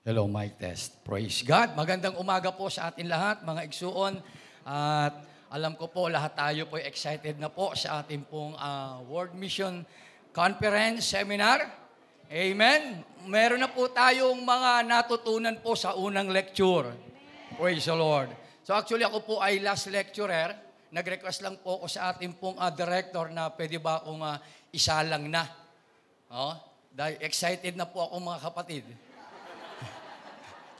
Hello, mic test. Praise God. Magandang umaga po sa atin lahat, mga igsuon. At alam ko po, lahat tayo po excited na po sa ating pong uh, World Mission Conference Seminar. Amen. Meron na po tayong mga natutunan po sa unang lecture. Praise the Lord. So actually ako po ay last lecturer. Nag-request lang po ako sa ating pong uh, director na pwede ba akong uh, lang na. Oh, dahil excited na po ako mga kapatid.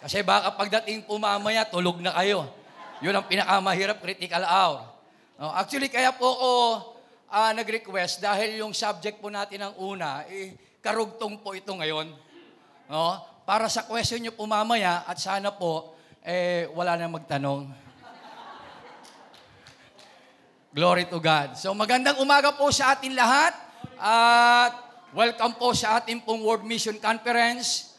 Kasi baka pagdating po mamaya, tulog na kayo. Yun ang pinakamahirap, critical hour. No, actually, kaya po ako uh, nag-request dahil yung subject po natin ang una, eh, karugtong po ito ngayon. No? Para sa question nyo po mamaya at sana po, eh, wala na magtanong. Glory to God. So magandang umaga po sa atin lahat at welcome po sa ating pong World Mission Conference.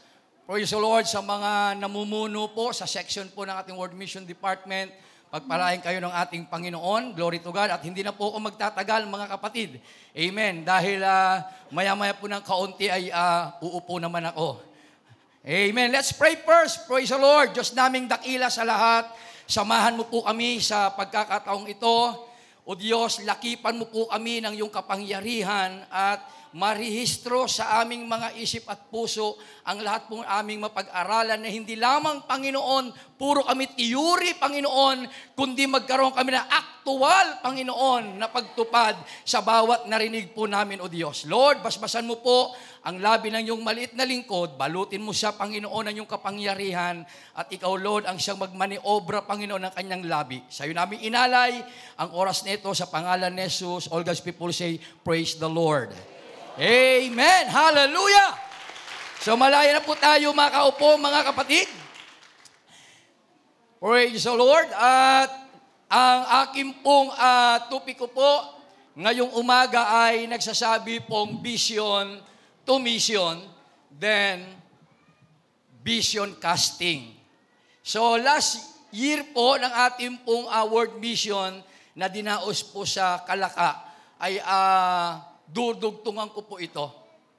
Praise the Lord sa mga namumuno po sa section po ng ating World Mission Department. Pagpalain kayo ng ating Panginoon. Glory to God. At hindi na po ako magtatagal, mga kapatid. Amen. Dahil uh, maya-maya po ng kaunti ay uh, uupo naman ako. Amen. Let's pray first. Praise the Lord. Diyos naming dakila sa lahat. Samahan mo po kami sa pagkakataong ito. O Diyos, lakipan mo po kami ng iyong kapangyarihan at marihistro sa aming mga isip at puso ang lahat pong aming mapag-aralan na hindi lamang, Panginoon, puro kami tiyuri, Panginoon, kundi magkaroon kami na aktual, Panginoon, na pagtupad sa bawat narinig po namin, O Diyos. Lord, basbasan mo po ang labi ng iyong maliit na lingkod, balutin mo siya, Panginoon, ng iyong kapangyarihan, at ikaw, Lord, ang siyang magmaniobra, Panginoon, ng kanyang labi. Sa iyo namin inalay ang oras nito sa pangalan ni Jesus. All God's people say, Praise the Lord. Amen. Hallelujah. So malaya na po tayo makaupo mga kapatid. Praise the Lord. At ang aking pong uh, ko po ngayong umaga ay nagsasabi pong vision to mission, then vision casting. So last year po ng ating pong uh, world mission na dinaos po sa Kalaka ay uh, dudugtungan ko po ito.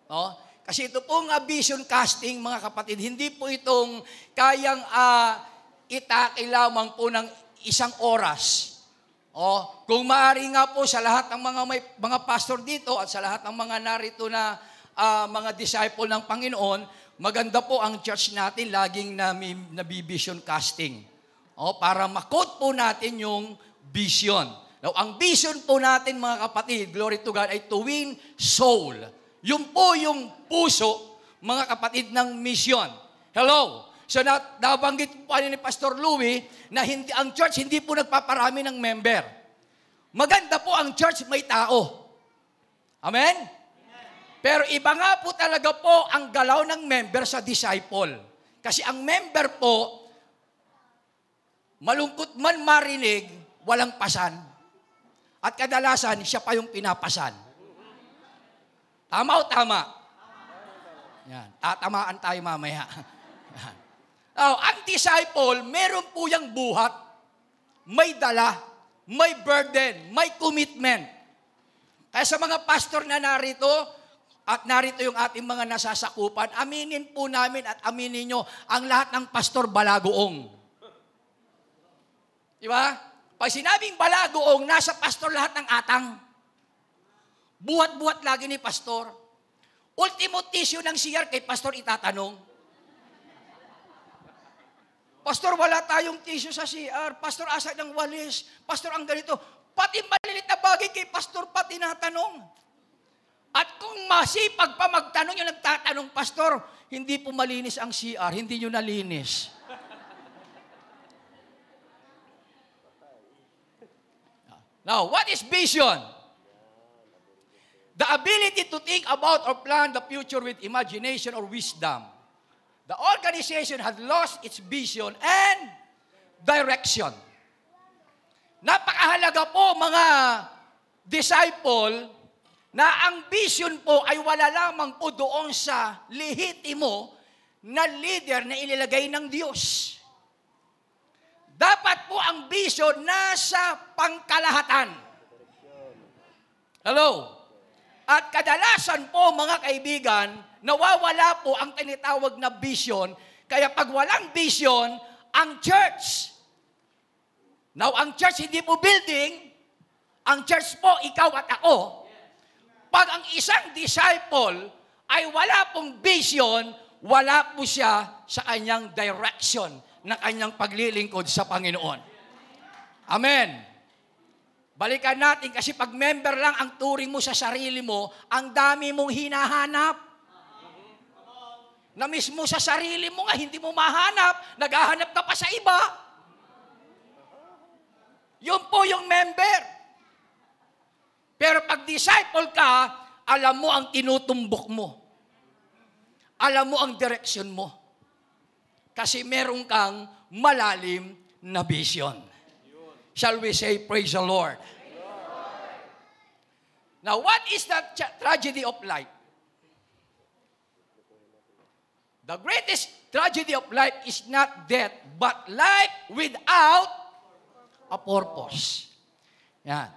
No? Kasi ito pong uh, vision casting, mga kapatid, hindi po itong kayang uh, itake lamang po ng isang oras. Oh, kung maaari nga po sa lahat ng mga may, mga pastor dito at sa lahat ng mga narito na uh, mga disciple ng Panginoon, maganda po ang church natin laging na nabibision casting. Oh, para makot po natin yung vision. Now, ang vision po natin mga kapatid, glory to God, ay to win soul. Yung po yung puso, mga kapatid, ng mission. Hello? So, na, nabanggit po ni Pastor Louie na hindi, ang church hindi po nagpaparami ng member. Maganda po ang church, may tao. Amen? Pero iba nga po talaga po ang galaw ng member sa disciple. Kasi ang member po, malungkot man marinig, walang pasan. At kadalasan, siya pa yung pinapasan. Tama o tama? Yan. Tatamaan tayo mamaya. Oh, ang disciple, meron po yung buhat. May dala, may burden, may commitment. Kaya sa mga pastor na narito, at narito yung ating mga nasasakupan, aminin po namin at aminin nyo ang lahat ng pastor balagoong. Di ba? Pag sinabing balagoong, nasa pastor lahat ng atang. Buhat-buhat lagi ni pastor. Ultimo tissue ng CR kay pastor itatanong. Pastor, wala tayong tissue sa CR. Pastor, asa ng walis. Pastor, ang ganito. Pati malilit na bagay kay pastor pa tinatanong. At kung masipag pa magtanong yung nagtatanong, Pastor, hindi po malinis ang CR, hindi nyo nalinis. Now, what is vision? The ability to think about or plan the future with imagination or wisdom. The organization has lost its vision and direction. Napakahalaga po mga disciple na ang vision po ay wala lamang po doon sa lihitimo na leader na inilagay ng Diyos. Dapat po ang bisyo nasa pangkalahatan. Hello? At kadalasan po mga kaibigan, nawawala po ang tinatawag na vision. Kaya pag walang vision, ang church. Now, ang church hindi po building, ang church po, ikaw at ako. Pag ang isang disciple ay wala pong vision, wala po siya sa kanyang direction ng kanyang paglilingkod sa Panginoon. Amen. Balikan natin kasi pag member lang ang turing mo sa sarili mo, ang dami mong hinahanap. Na mismo sa sarili mo nga hindi mo mahanap, naghahanap ka pa sa iba. Yun po yung member. Pero pag disciple ka, alam mo ang tinutumbok mo. Alam mo ang direction mo. Kasi meron kang malalim na vision. Shall we say, praise the Lord? Now, what is the tra- tragedy of life? The greatest tragedy of life is not death, but life without a purpose. Yan.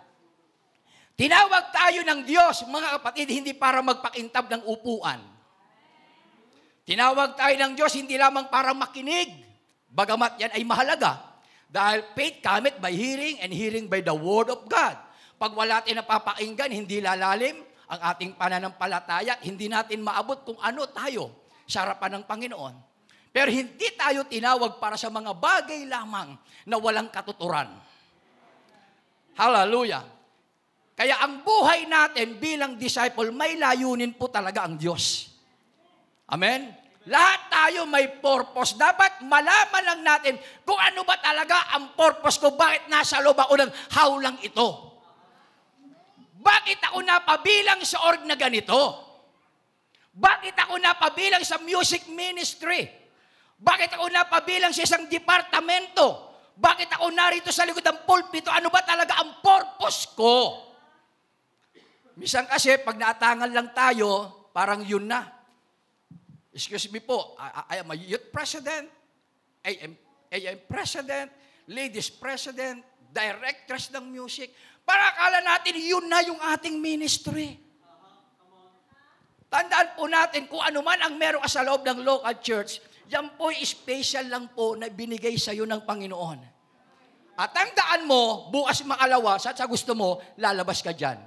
Tinawag tayo ng Diyos, mga kapatid, hindi para magpakintab ng upuan. Tinawag tayo ng Diyos hindi lamang para makinig, bagamat yan ay mahalaga. Dahil faith cometh by hearing and hearing by the word of God. Pag wala tayong napapakinggan, hindi lalalim ang ating pananampalataya, hindi natin maabot kung ano tayo sa harapan ng Panginoon. Pero hindi tayo tinawag para sa mga bagay lamang na walang katuturan. Hallelujah. Kaya ang buhay natin bilang disciple, may layunin po talaga ang Diyos. Amen? Lahat tayo may purpose. Dapat malaman lang natin kung ano ba talaga ang purpose ko. Bakit nasa loob ako ng hawlang ito? Bakit ako napabilang sa org na ganito? Bakit ako napabilang sa music ministry? Bakit ako napabilang sa isang departamento? Bakit ako narito sa likod ng pulpito? Ano ba talaga ang purpose ko? Misang kasi, pag naatangan lang tayo, parang yun na. Excuse me po, I, I am a youth president, I am, am president, ladies president, directress ng music. Para akala natin yun na yung ating ministry. Tandaan po natin kung ano man ang meron ka sa loob ng local church, yan po'y special lang po na binigay sa iyo ng Panginoon. At ang daan mo, bukas makalawa, sa, sa gusto mo, lalabas ka dyan.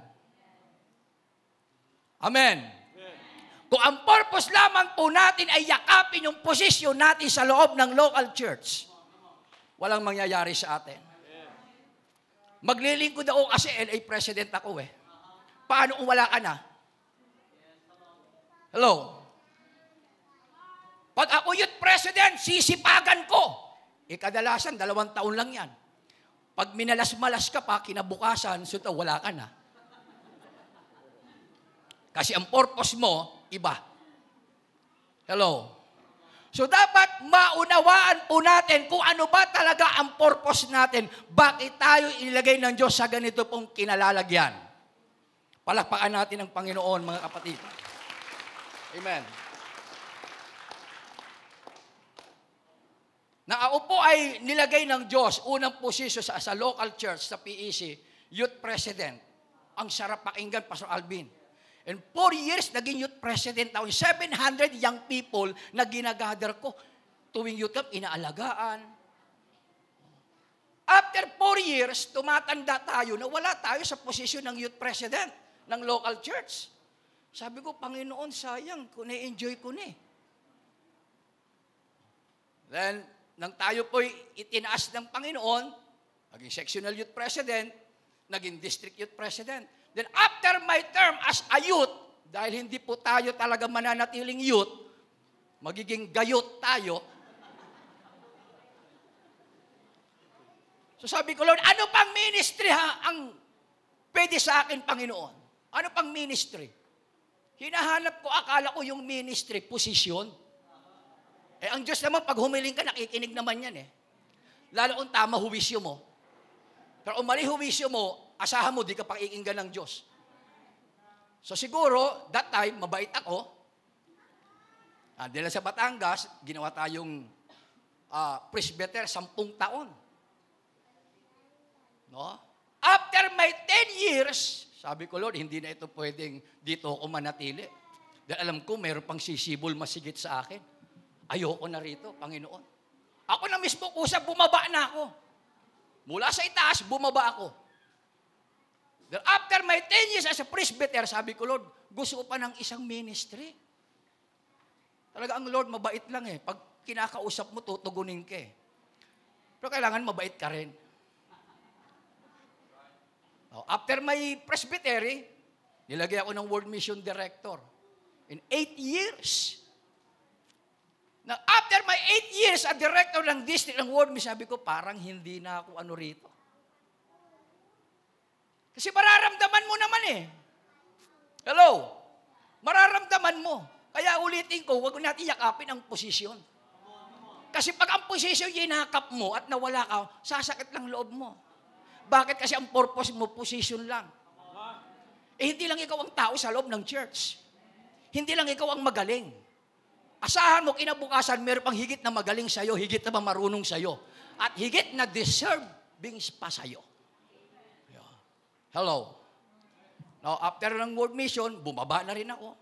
Amen. Kung ang purpose lamang po natin ay yakapin yung posisyon natin sa loob ng local church, walang mangyayari sa atin. Maglilingkod ako kasi LA president ako eh. Paano kung wala ka na? Hello? Pag ako youth president, sisipagan ko. E kadalasan, dalawang taon lang yan. Pag minalas-malas ka pa, kinabukasan, suta, wala ka na. Kasi ang purpose mo, iba. Hello? So dapat maunawaan po natin kung ano ba talaga ang purpose natin. Bakit tayo inilagay ng Diyos sa ganito pong kinalalagyan. Palakpakan natin ang Panginoon, mga kapatid. Amen. Na ako po ay nilagay ng Diyos, unang posisyon sa, sa local church, sa PEC, youth president. Ang sarap pakinggan, Pastor Alvin. And four years, naging youth president ako. 700 young people na ginagather ko. Tuwing youth camp, inaalagaan. After four years, tumatanda tayo na wala tayo sa posisyon ng youth president ng local church. Sabi ko, Panginoon, sayang, kung enjoy ko ni. Eh. Then, nang tayo po'y itinaas ng Panginoon, naging sectional youth president, naging district youth president, Then after my term as a youth, dahil hindi po tayo talaga mananatiling youth, magiging gayot tayo. So sabi ko, Lord, ano pang ministry ha ang pwede sa akin, Panginoon? Ano pang ministry? Hinahanap ko, akala ko yung ministry, position. Eh, ang Diyos naman, pag humiling ka, nakikinig naman yan eh. Lalo kung tama huwisyo mo. Pero umali mali huwisyo mo, asahan mo, di ka pakikinggan ng Diyos. So siguro, that time, mabait ako. Ah, dahil sa Batangas, ginawa tayong ah, presbyter sampung taon. No? After my 10 years, sabi ko, Lord, hindi na ito pwedeng dito ako manatili. Dahil alam ko, mayroon pang sisibol masigit sa akin. Ayoko na rito, Panginoon. Ako na mismo kusap, bumaba na ako. Mula sa itaas, bumaba ako. Then after my 10 years as a presbyter, sabi ko, Lord, gusto ko pa ng isang ministry. Talaga ang Lord, mabait lang eh. Pag kinakausap mo, tutugunin ka eh. Pero kailangan mabait ka rin. Oh, after my presbytery, nilagay ako ng World Mission Director. In eight years, na after my eight years as director ng district ng World Mission, sabi ko, parang hindi na ako ano rito. Kasi mararamdaman mo naman eh. Hello? Mararamdaman mo. Kaya ulitin ko, huwag natin yakapin ang posisyon. Kasi pag ang posisyon yinakap mo at nawala ka, sasakit lang loob mo. Bakit? Kasi ang purpose mo, posisyon lang. Eh, hindi lang ikaw ang tao sa loob ng church. Hindi lang ikaw ang magaling. Asahan mo, kinabukasan, meron pang higit na magaling sa'yo, higit na marunong sa'yo, at higit na deserve being pa sa'yo. Hello. Now, after ng world mission, bumaba na rin ako.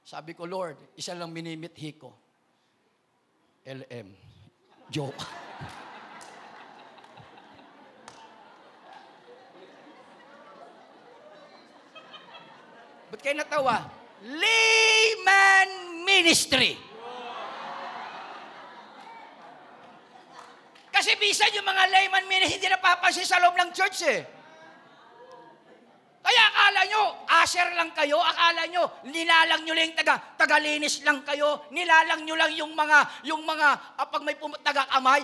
Sabi ko, Lord, isa lang minimithi ko. LM. Joke. Ba't kayo natawa? Layman Ministry. Kasi bisan yung mga layman ministry, hindi napapansin sa loob ng church eh. Akala nyo, asher lang kayo. Akala nyo, nilalang nyo lang taga, tagalinis lang kayo. Nilalang nyo lang yung mga, yung mga, apag ah, pag may taga kamay,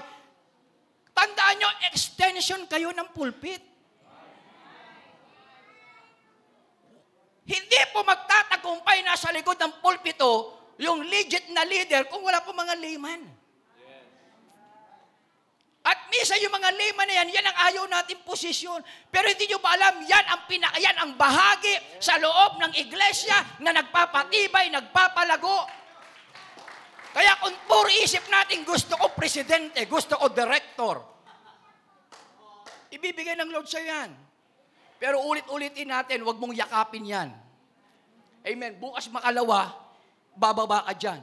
Tandaan nyo, extension kayo ng pulpit. Hindi po magtatagumpay nasa likod ng pulpito yung legit na leader kung wala po mga layman. At misa yung mga layman na yan, yan ang ayaw natin posisyon. Pero hindi nyo ba alam, yan ang, pina, yan ang bahagi sa loob ng iglesia na nagpapatibay, nagpapalago. Kaya kung puro isip natin, gusto ko presidente, gusto ko director. Ibibigay ng Lord sa yan. Pero ulit-ulitin natin, huwag mong yakapin yan. Amen. Bukas makalawa, bababa ka dyan.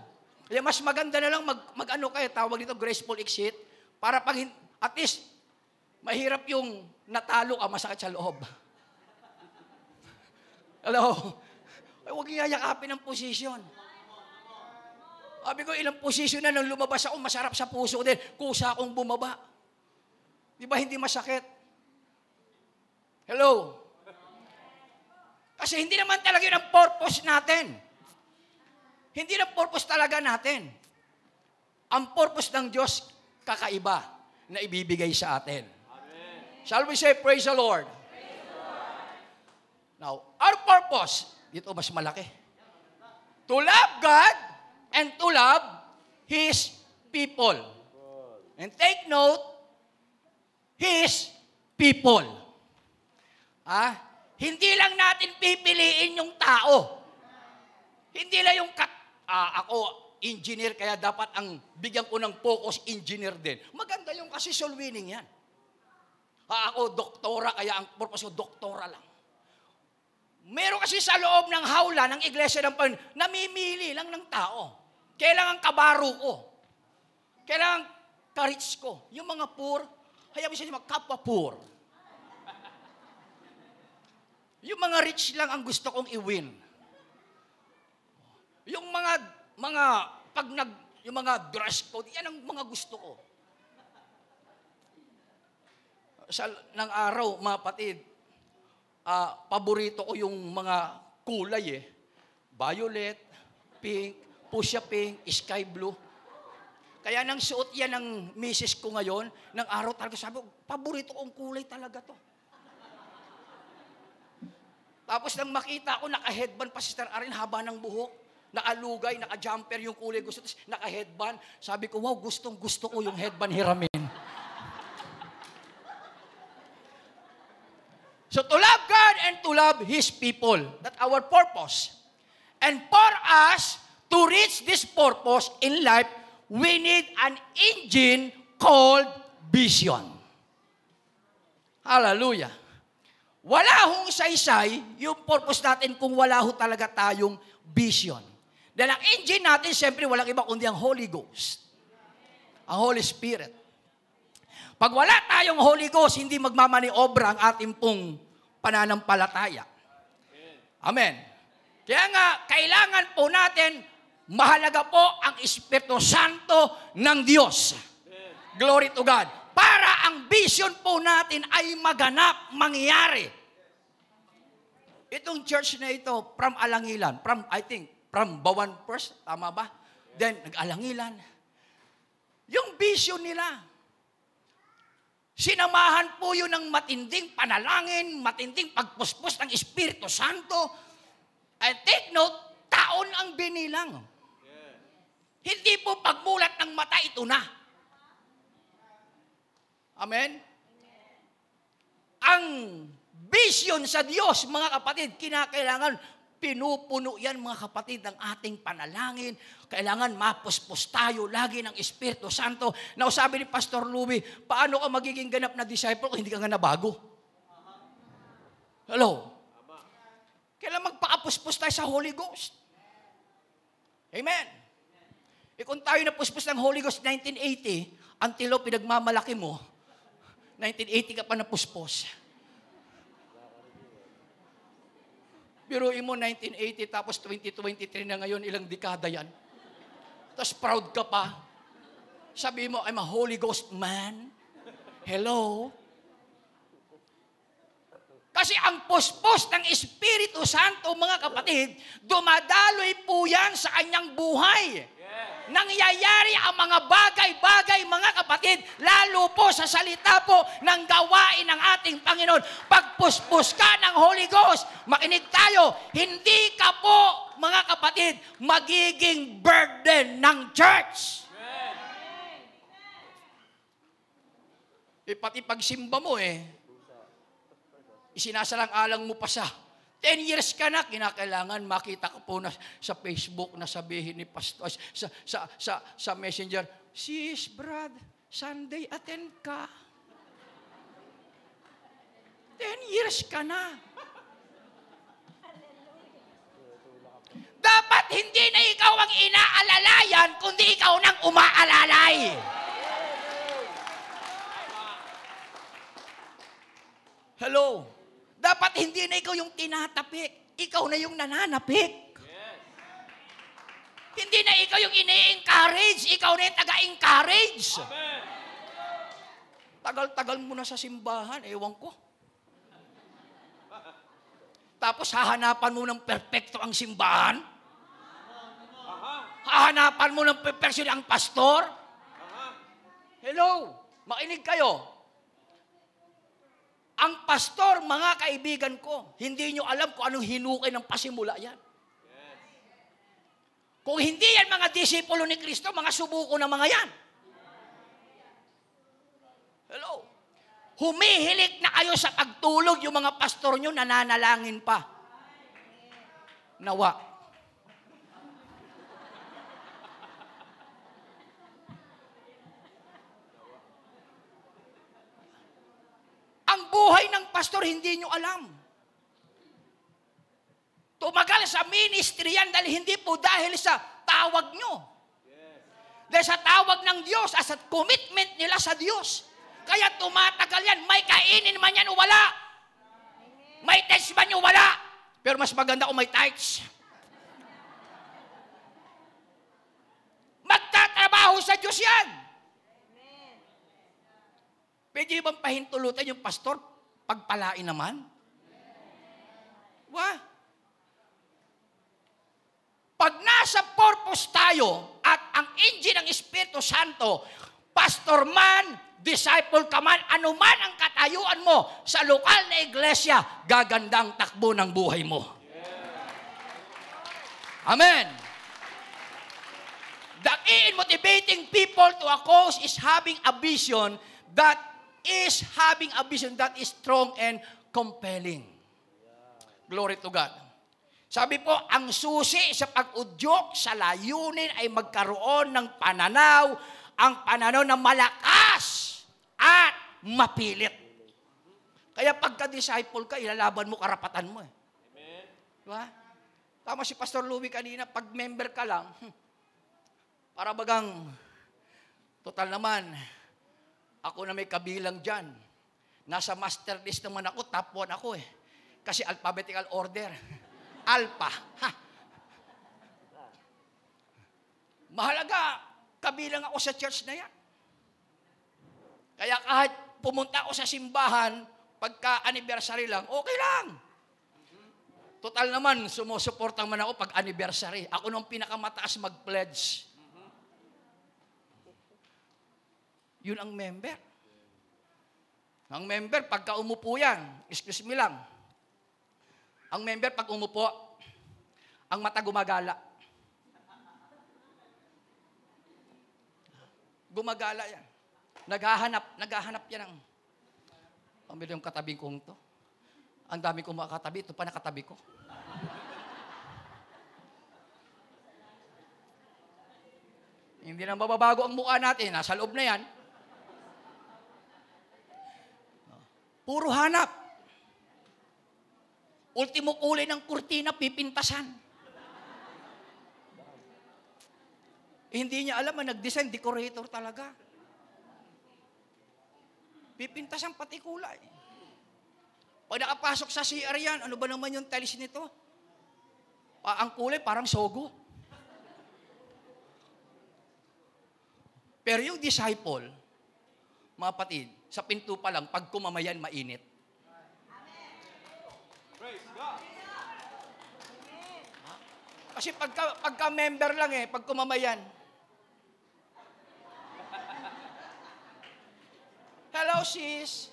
Kaya mas maganda na lang mag, mag ano kayo, tawag nito graceful exit para pag, at least, mahirap yung natalo ka, masakit sa loob. Hello? Ay, huwag yakapin ang posisyon. Sabi ko, ilang posisyon na nang lumabas ako, masarap sa puso din. Kusa akong bumaba. Di ba hindi masakit? Hello? Kasi hindi naman talaga yun ang purpose natin. Hindi na purpose talaga natin. Ang purpose ng Diyos, kakaiba na ibibigay sa atin. Amen. Shall we say, praise the Lord? Praise the Lord. Now, our purpose, dito mas malaki. To love God and to love His people. And take note, His people. Ah, hindi lang natin pipiliin yung tao. Hindi lang yung kat, ah, ako, engineer, kaya dapat ang bigyan ko ng focus, engineer din. Maganda yung kasi soul winning yan. Ha, ako, doktora, kaya ang purpose ko, doktora lang. Meron kasi sa loob ng hawla ng iglesia ng Panginoon, namimili lang ng tao. Kailangan kabaro ko. Kailangan karits ko. Yung mga poor, hayaan mo siya magkapwa poor. Yung mga rich lang ang gusto kong i-win. Yung mga mga, pag nag, yung mga dress code, yan ang mga gusto ko. Sa ng araw, mga patid, uh, paborito ko yung mga kulay eh. Violet, pink, pusha pink, sky blue. Kaya nang suot yan ng misis ko ngayon, ng araw talaga sabi ko, paborito kong kulay talaga to. Tapos nang makita ko, naka-headband pa si Sister Arin, haba ng buhok. Naalugay, naka-jumper yung kulay gusto, tapos naka-headband. Sabi ko, wow, gustong gusto ko yung headband hiramin. so to love God and to love His people. that our purpose. And for us to reach this purpose in life, we need an engine called vision. Hallelujah. Wala hong saysay yung purpose natin kung wala ho talaga tayong vision. Dahil ang engine natin, siyempre, walang iba kundi ang Holy Ghost. Ang Holy Spirit. Pag wala tayong Holy Ghost, hindi magmamaniobra ang ating pong pananampalataya. Amen. Kaya nga, kailangan po natin, mahalaga po ang Espiritu Santo ng Diyos. Glory to God. Para ang vision po natin ay maganap, mangyari. Itong church na ito, from Alangilan, from, I think, from Bawan first, tama ba? Then, nag-alangilan. Yung vision nila, sinamahan po yun ng matinding panalangin, matinding pagpuspos ng Espiritu Santo. I take note, taon ang binilang. Hindi po pagmulat ng mata, ito na. Amen? Ang vision sa Diyos, mga kapatid, kinakailangan Pinupuno yan mga kapatid ng ating panalangin. Kailangan mapuspos tayo lagi ng Espiritu Santo. Na sabi ni Pastor Louie, paano ka magiging ganap na disciple kung hindi ka nga nabago? Hello? Kailangan magpakapuspos tayo sa Holy Ghost. Amen? E kung tayo napuspos ng Holy Ghost 1980, until pinagmamalaki mo, 1980 ka pa napuspos. Biruin mo 1980 tapos 2023 na ngayon, ilang dekada yan. Tapos proud ka pa. Sabi mo, I'm a Holy Ghost man. Hello? Kasi ang puspos ng Espiritu Santo, mga kapatid, dumadaloy po yan sa kanyang buhay. Yeah. Nangyayari ang mga bagay-bagay, mga kapatid, lalo po sa salita po ng gawain ng ating Panginoon. Pagpuspos ka ng Holy Ghost, makinig tayo, hindi ka po, mga kapatid, magiging burden ng church. Amen. Eh, pati pagsimba mo eh, isinasalang-alang mo pa siya. 10 years ka na, kinakailangan makita ka po na sa Facebook na sabihin ni Pastor, sa, sa, sa, sa messenger, Sis, Brad, Sunday attend ka. Ten years ka na. Dapat hindi na ikaw ang inaalalayan, kundi ikaw nang umaalalay. Hello. Dapat hindi na ikaw yung tinatapik. Ikaw na yung nananapik. Yes. Hindi na ikaw yung ini-encourage. Ikaw na yung taga-encourage. Tagal-tagal mo na sa simbahan. Ewan ko. Tapos hahanapan mo ng perpekto ang simbahan. Hahanapan mo ng perfection ang pastor. Hello! Makinig kayo. Ang pastor, mga kaibigan ko, hindi nyo alam kung anong hinukay ng pasimula yan. Kung hindi yan mga disipulo ni Kristo, mga subuko na mga yan. Hello? Humihilik na kayo sa pagtulog yung mga pastor nyo, nananalangin pa. Nawa. ang buhay ng pastor, hindi nyo alam. Tumagal sa ministry yan dahil hindi po dahil sa tawag nyo. Dahil sa tawag ng Diyos, as at commitment nila sa Diyos. Kaya tumatagal yan. May kainin man yan o wala. May tithes man o wala. Pero mas maganda kung may tights. Magtatrabaho sa Diyos yan. Pwede bang pahintulutan yung pastor? Pagpalain naman? Wah! Pag nasa purpose tayo at ang engine ng Espiritu Santo, pastor man, disciple ka man, anuman ang katayuan mo sa lokal na iglesia, gagandang takbo ng buhay mo. Amen. That motivating people to a cause is having a vision that is having a vision that is strong and compelling. Glory to God. Sabi po, ang susi sa pag-udyok sa layunin ay magkaroon ng pananaw, ang pananaw na malakas at mapilit. Kaya pagka-disciple ka, ilalaban mo karapatan mo. Eh. Amen. Diba? Tama si Pastor Louie kanina, pag member ka lang, para bagang, total naman, ako na may kabilang dyan. Nasa master list naman ako, top 1 ako eh. Kasi alphabetical order. Alpha. Ha? Mahalaga, kabilang ako sa church na yan. Kaya kahit pumunta ako sa simbahan, pagka anniversary lang, okay lang. Total naman, sumusuportang man ako pag anniversary. Ako nung pinakamataas mag-pledge. Yun ang member. Ang member, pagka umupo yan, excuse me lang. Ang member, pag umupo, ang mata gumagala. Gumagala yan. Naghahanap, naghahanap yan ang pamilya oh, yung katabi kong to. Ang dami kong mga katabi, ito pa nakatabi ko. Hindi na mababago ang mukha natin. Nasa loob na yan. Puro hanap. Ultimo kulay ng kurtina, pipintasan. hindi niya alam, na nag-design, decorator talaga. Pipintasan pati kulay. Pag nakapasok sa CR yan, ano ba naman yung telis nito? Pa, ah, ang kulay parang sogo. Pero yung disciple, mga patid, sa pinto pa lang, pag kumamayan, mainit. Kasi pagka, pagka member lang eh, pag kumamayan. Hello, sis.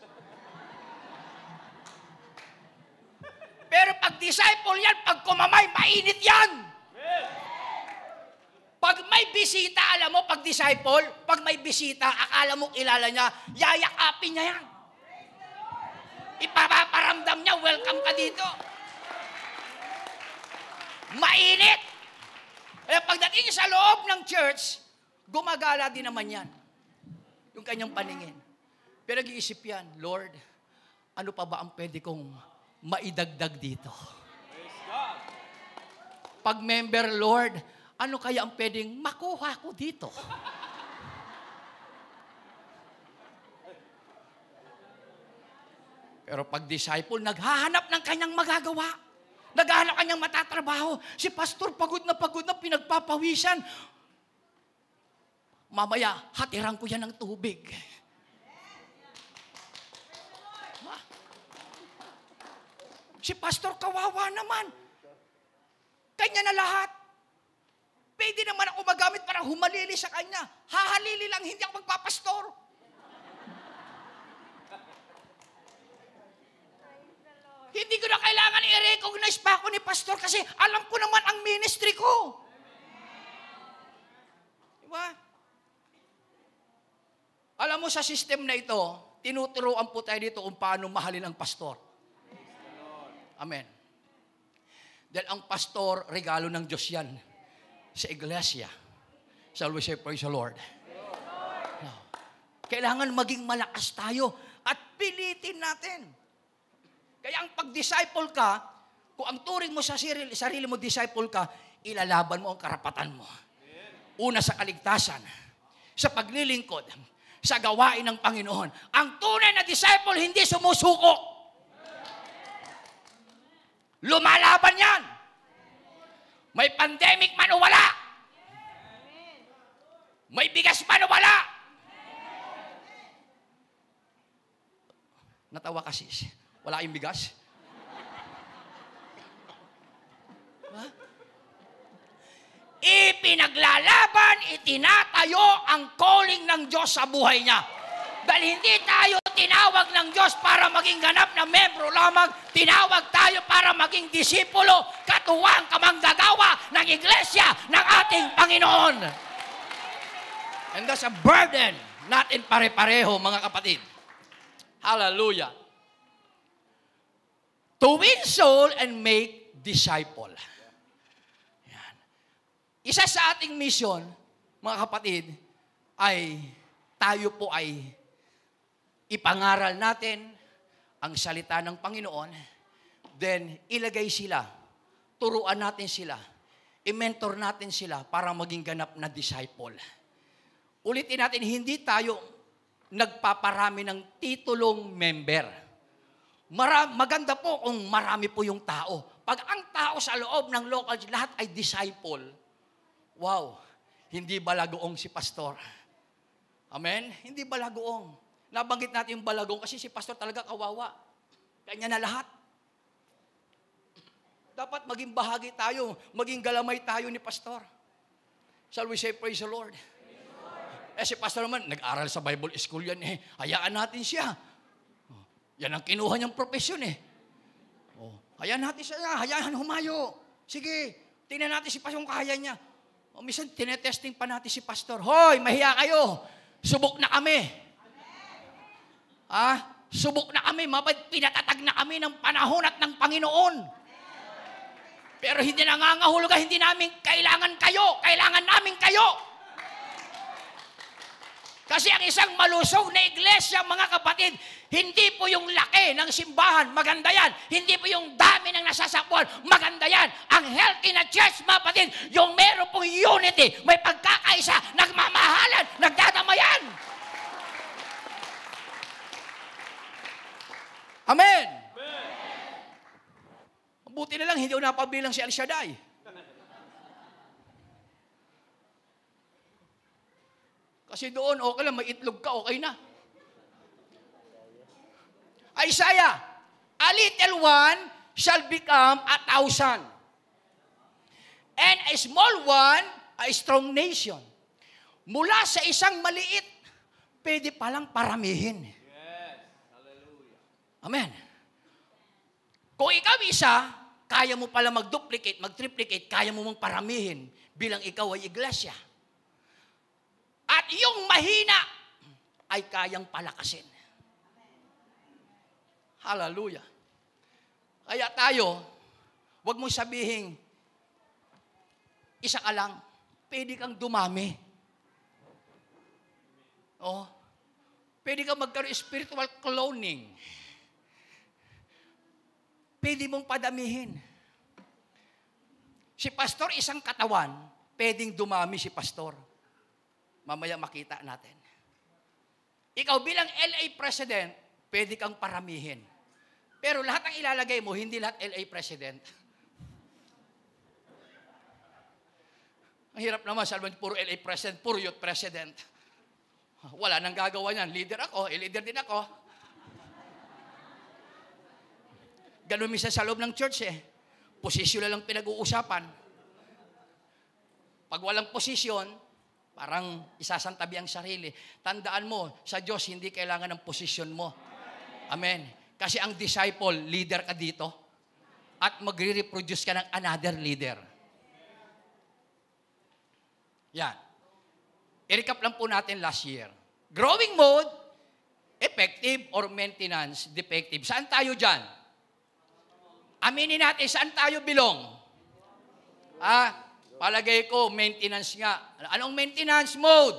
Pero pag disciple yan, pag kumamay, mainit yan. Pag may bisita, alam mo, pag disciple, pag may bisita, akala mo kilala niya, yayakapin niya yan. Ipaparamdam niya, welcome ka dito. Mainit. Kaya eh, pagdating sa loob ng church, gumagala din naman yan. Yung kanyang paningin. Pero nag-iisip yan, Lord, ano pa ba ang pwede kong maidagdag dito? Pag member, Lord, ano kaya ang pwedeng makuha ko dito? Pero pag disciple, naghahanap ng kanyang magagawa. Naghahanap kanyang matatrabaho. Si pastor pagod na pagod na pinagpapawisan. Mamaya, hatiran ko yan ng tubig. Ma? Si pastor kawawa naman. Kanya na lahat. Pwede naman ako magamit para humalili sa kanya. Hahalili lang, hindi ako magpapastor. hindi ko na kailangan i-recognize pa ako ni pastor kasi alam ko naman ang ministry ko. Diba? Alam mo sa system na ito, tinuturoan po tayo dito kung paano mahalin ang pastor. Amen. Dahil ang pastor, regalo ng Diyos yan sa iglesia shall we say praise the Lord. No. Kailangan maging malakas tayo at pilitin natin. Kaya ang pag-disciple ka, kung ang turing mo sa sarili, sarili mo disciple ka, ilalaban mo ang karapatan mo. Una sa kaligtasan, sa paglilingkod, sa gawain ng Panginoon. Ang tunay na disciple hindi sumusuko. Lumalaban yan. May pandemic man o wala. May bigas man o wala. Natawa kasi. Wala yung bigas? Ha? Ipinaglalaban, itinatayo ang calling ng Diyos sa buhay niya. Dahil hindi tayo tinawag ng Diyos para maging ganap na membro lamang, tinawag tayo para maging disipulo, katuwang kamanggagawa ng iglesia ng ating Panginoon. And that's a burden, not in pare-pareho, mga kapatid. Hallelujah. To win soul and make disciple. Yan. Isa sa ating mission, mga kapatid, ay tayo po ay ipangaral natin ang salita ng Panginoon, then ilagay sila, turuan natin sila, i-mentor natin sila para maging ganap na disciple. Ulitin natin, hindi tayo nagpaparami ng titulong member. Mara, maganda po kung marami po yung tao. Pag ang tao sa loob ng local, lahat ay disciple, wow, hindi balagoong si pastor. Amen? Hindi balagoong. Nabanggit natin yung balagong kasi si pastor talaga kawawa. Kanya na lahat. Dapat maging bahagi tayo, maging galamay tayo ni pastor. Shall we say praise the Lord? Praise the Lord. Eh si pastor naman, nag-aral sa Bible school yan eh. Hayaan natin siya. Oh, yan ang kinuha niyang profesyon eh. Oh, hayaan natin siya, hayaan humayo. Sige, tingnan natin si pastor kung kaya niya. O oh, minsan tinetesting pa natin si pastor, Hoy, mahiya kayo. Subok na kami. Ah, subok na kami, mabad, pinatatag na kami ng panahon at ng Panginoon. Pero hindi nangangahulugan, hindi namin kailangan kayo, kailangan namin kayo. Kasi ang isang malusog na iglesia, mga kapatid, hindi po yung laki ng simbahan, maganda yan. Hindi po yung dami ng nasasapuan, maganda yan. Ang healthy na church, mga kapatid, yung meron pong unity, may pagkakaisa, nagmamahalan, nagdadamayan. Amen! Amen. Buti na lang, hindi ko napabilang si El Kasi doon, okay lang, may itlog ka, okay na. Isaiah, a little one shall become a thousand. And a small one, a strong nation. Mula sa isang maliit, pwede palang paramihin. Amen. Kung ikaw isa, kaya mo pala mag-duplicate, mag-triplicate, kaya mo mong paramihin bilang ikaw ay iglesia. At yung mahina ay kayang palakasin. Hallelujah. Kaya tayo, wag mong sabihin, isa ka lang, pwede kang dumami. Oh, pwede kang magkaroon spiritual cloning pwede mong padamihin. Si pastor isang katawan, pwedeng dumami si pastor. Mamaya makita natin. Ikaw bilang LA president, pwede kang paramihin. Pero lahat ang ilalagay mo, hindi lahat LA president. Ang hirap naman, salman, puro LA president, puro youth president. Wala nang gagawa niyan. Leader ako, eh, leader din ako. Ganun minsan sa loob ng church eh. Posisyon na lang pinag-uusapan. Pag walang posisyon, parang isasantabi ang sarili. Tandaan mo, sa Diyos, hindi kailangan ng posisyon mo. Amen. Kasi ang disciple, leader ka dito. At magre-reproduce ka ng another leader. Yan. I-recap lang po natin last year. Growing mode, effective or maintenance defective. Saan tayo dyan? Aminin natin, saan tayo bilong? Ah, palagay ko, maintenance nga. Anong maintenance mode?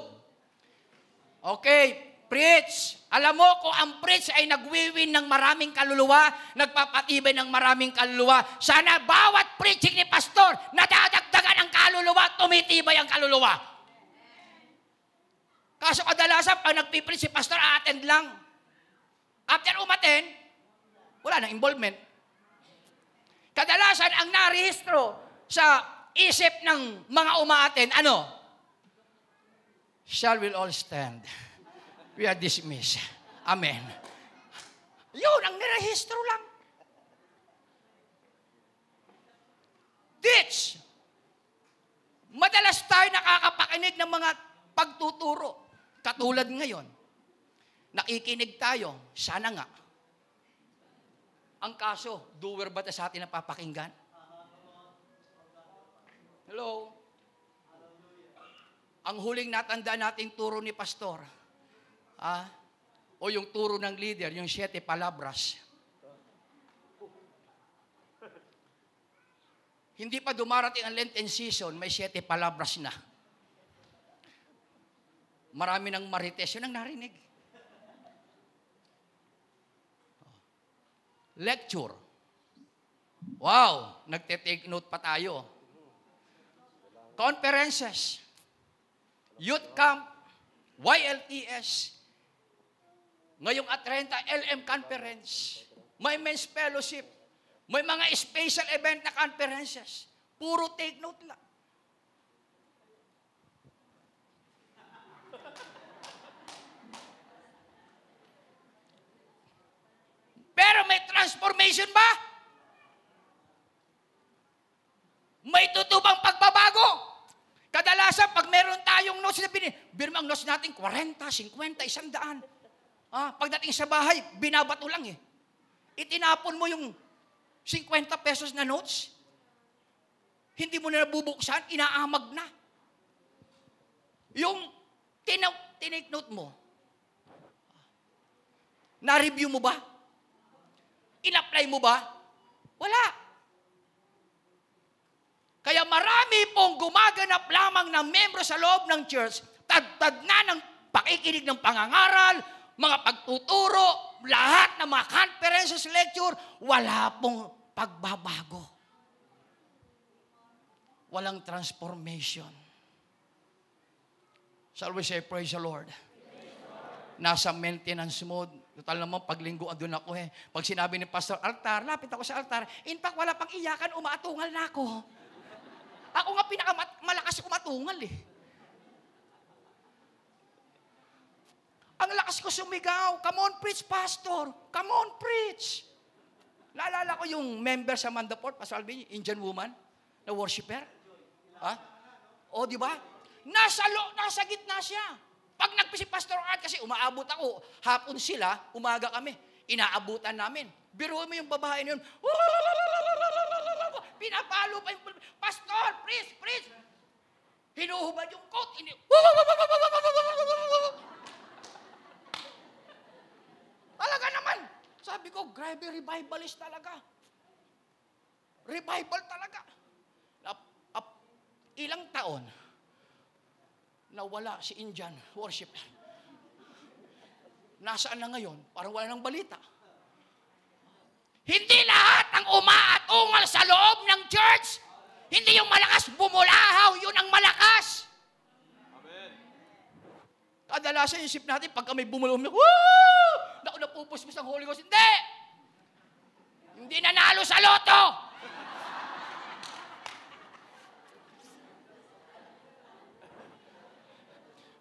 Okay, preach. Alam mo, ko ang preach ay nagwiwin ng maraming kaluluwa, nagpapatibay ng maraming kaluluwa, sana bawat preaching ni pastor, nadadagdagan ang kaluluwa, tumitibay ang kaluluwa. Kaso kadalasan, pag nagpipreach si pastor, a-attend lang. After umaten, wala nang involvement. Kadalasan ang narehistro sa isip ng mga umaaten, ano? Shall we all stand? We are dismissed. Amen. Yun, ang narehistro lang. Ditch. Madalas tayo nakakapakinig ng mga pagtuturo. Katulad ngayon, nakikinig tayo, sana nga, ang kaso, doer ba sa atin na papakinggan? Hello? Ang huling natanda nating turo ni pastor, ah, o yung turo ng leader, yung siete palabras, hindi pa dumarating ang Lenten season, may siete palabras na. Marami ng marites, yun ang narinig. lecture. Wow, nagte-take note pa tayo. Conferences, youth camp, YLTS, ngayong Atrenta, LM conference, may men's fellowship, may mga special event na conferences. Puro take note lang. Pero may transformation ba? May tutubang pagbabago. Kadalasan, pag meron tayong notes na binibili, birma ang notes natin, 40, 50, 100. Ah, pagdating sa bahay, binabato lang eh. Itinapon mo yung 50 pesos na notes, hindi mo na nabubuksan, inaamag na. Yung tinake note mo, na-review mo ba? in mo ba? Wala. Kaya marami pong gumaganap lamang ng membro sa loob ng church, tagtag na ng pakikinig ng pangangaral, mga pagtuturo, lahat ng mga conferences, lecture, wala pong pagbabago. Walang transformation. Shall we say, praise the Lord? Praise the Lord. Nasa maintenance mode, Total naman, paglingguan doon ako eh. Pag sinabi ni Pastor, altar, lapit ako sa altar. In fact, wala pang iyakan, umaatungal na ako. Ako nga pinakamalakas umatungal eh. Ang lakas ko sumigaw, come on preach, pastor. Come on preach. Naalala ko yung member sa Mandaport, Pastor Alvin, Indian woman, na worshiper. Ha? O, di ba? Nasa, lo, nasa gitna siya. Pag nagpisi Pastor Art, kasi umaabot ako, hapon sila, umaga kami, inaabutan namin. Biro mo yung babae niyon. pinapalo pa yung, Pastor, priest, priest, hinuhubad yung coat, ini, Talaga naman. Sabi ko, grabe revivalist talaga. Revival talaga. Ilang taon, nawala si Indian worship. Nasaan na ngayon? Parang wala nang balita. Hindi lahat ang umaat-ungal sa loob ng church. Hindi yung malakas bumulahaw, yun ang malakas. Amen. Kadalasan isip natin, pag kami bumulaw, woo! Naku, napupuspos ng Holy Ghost. Hindi! Hindi nanalo sa loto!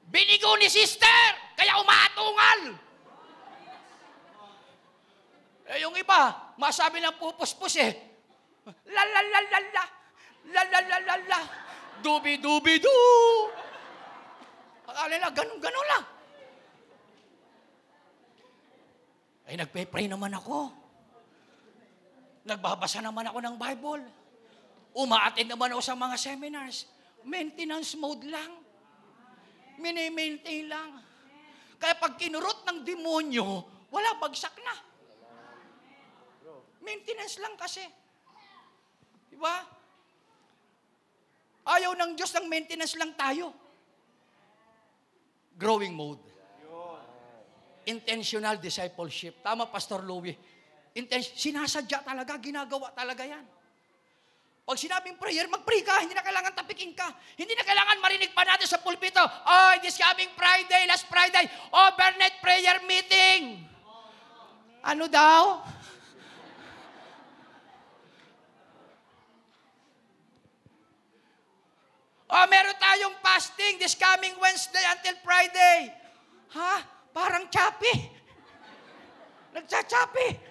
Binigo ni sister, kaya umatungal. Eh, yung iba, masabi ng pupuspos eh. La la la la la. La la la la la. Dubi dubi du. Akala nila, ganun ganun lang. Ay, nagpe-pray naman ako. Nagbabasa naman ako ng Bible. Umaattend naman ako sa mga seminars. Maintenance mode lang. Minimaintain lang. Kaya pag kinurot ng demonyo, wala bagsak na. Maintenance lang kasi. Diba? Ayaw ng Diyos ng maintenance lang tayo. Growing mode. Intentional discipleship. Tama, Pastor Louie. Inten- sinasadya talaga, ginagawa talaga yan. Pag sinabing prayer, mag-pray ka. Hindi na kailangan tapikin ka. Hindi na kailangan marinig pa natin sa pulpito. Oh, this coming Friday, last Friday, overnight prayer meeting. Ano daw? oh, meron tayong fasting this coming Wednesday until Friday. Ha? Parang chapi. Nagchachapi.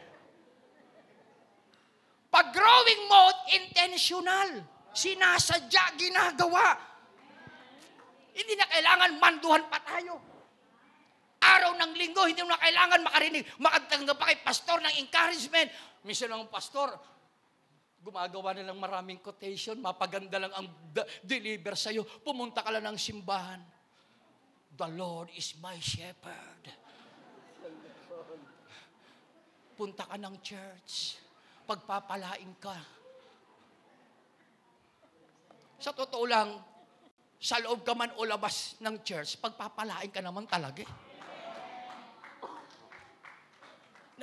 Pag growing mode, intentional. Sinasadya, ginagawa. Hindi na kailangan manduhan pa tayo. Araw ng linggo, hindi mo na kailangan makarinig, makatanggap pa kay pastor ng encouragement. Minsan ang pastor, gumagawa na lang maraming quotation, mapaganda lang ang deliver sa'yo, pumunta ka lang ng simbahan. The Lord is my shepherd. Punta ka ng church pagpapalain ka. Sa totoo lang, sa loob ka man o labas ng church, pagpapalain ka naman talaga eh.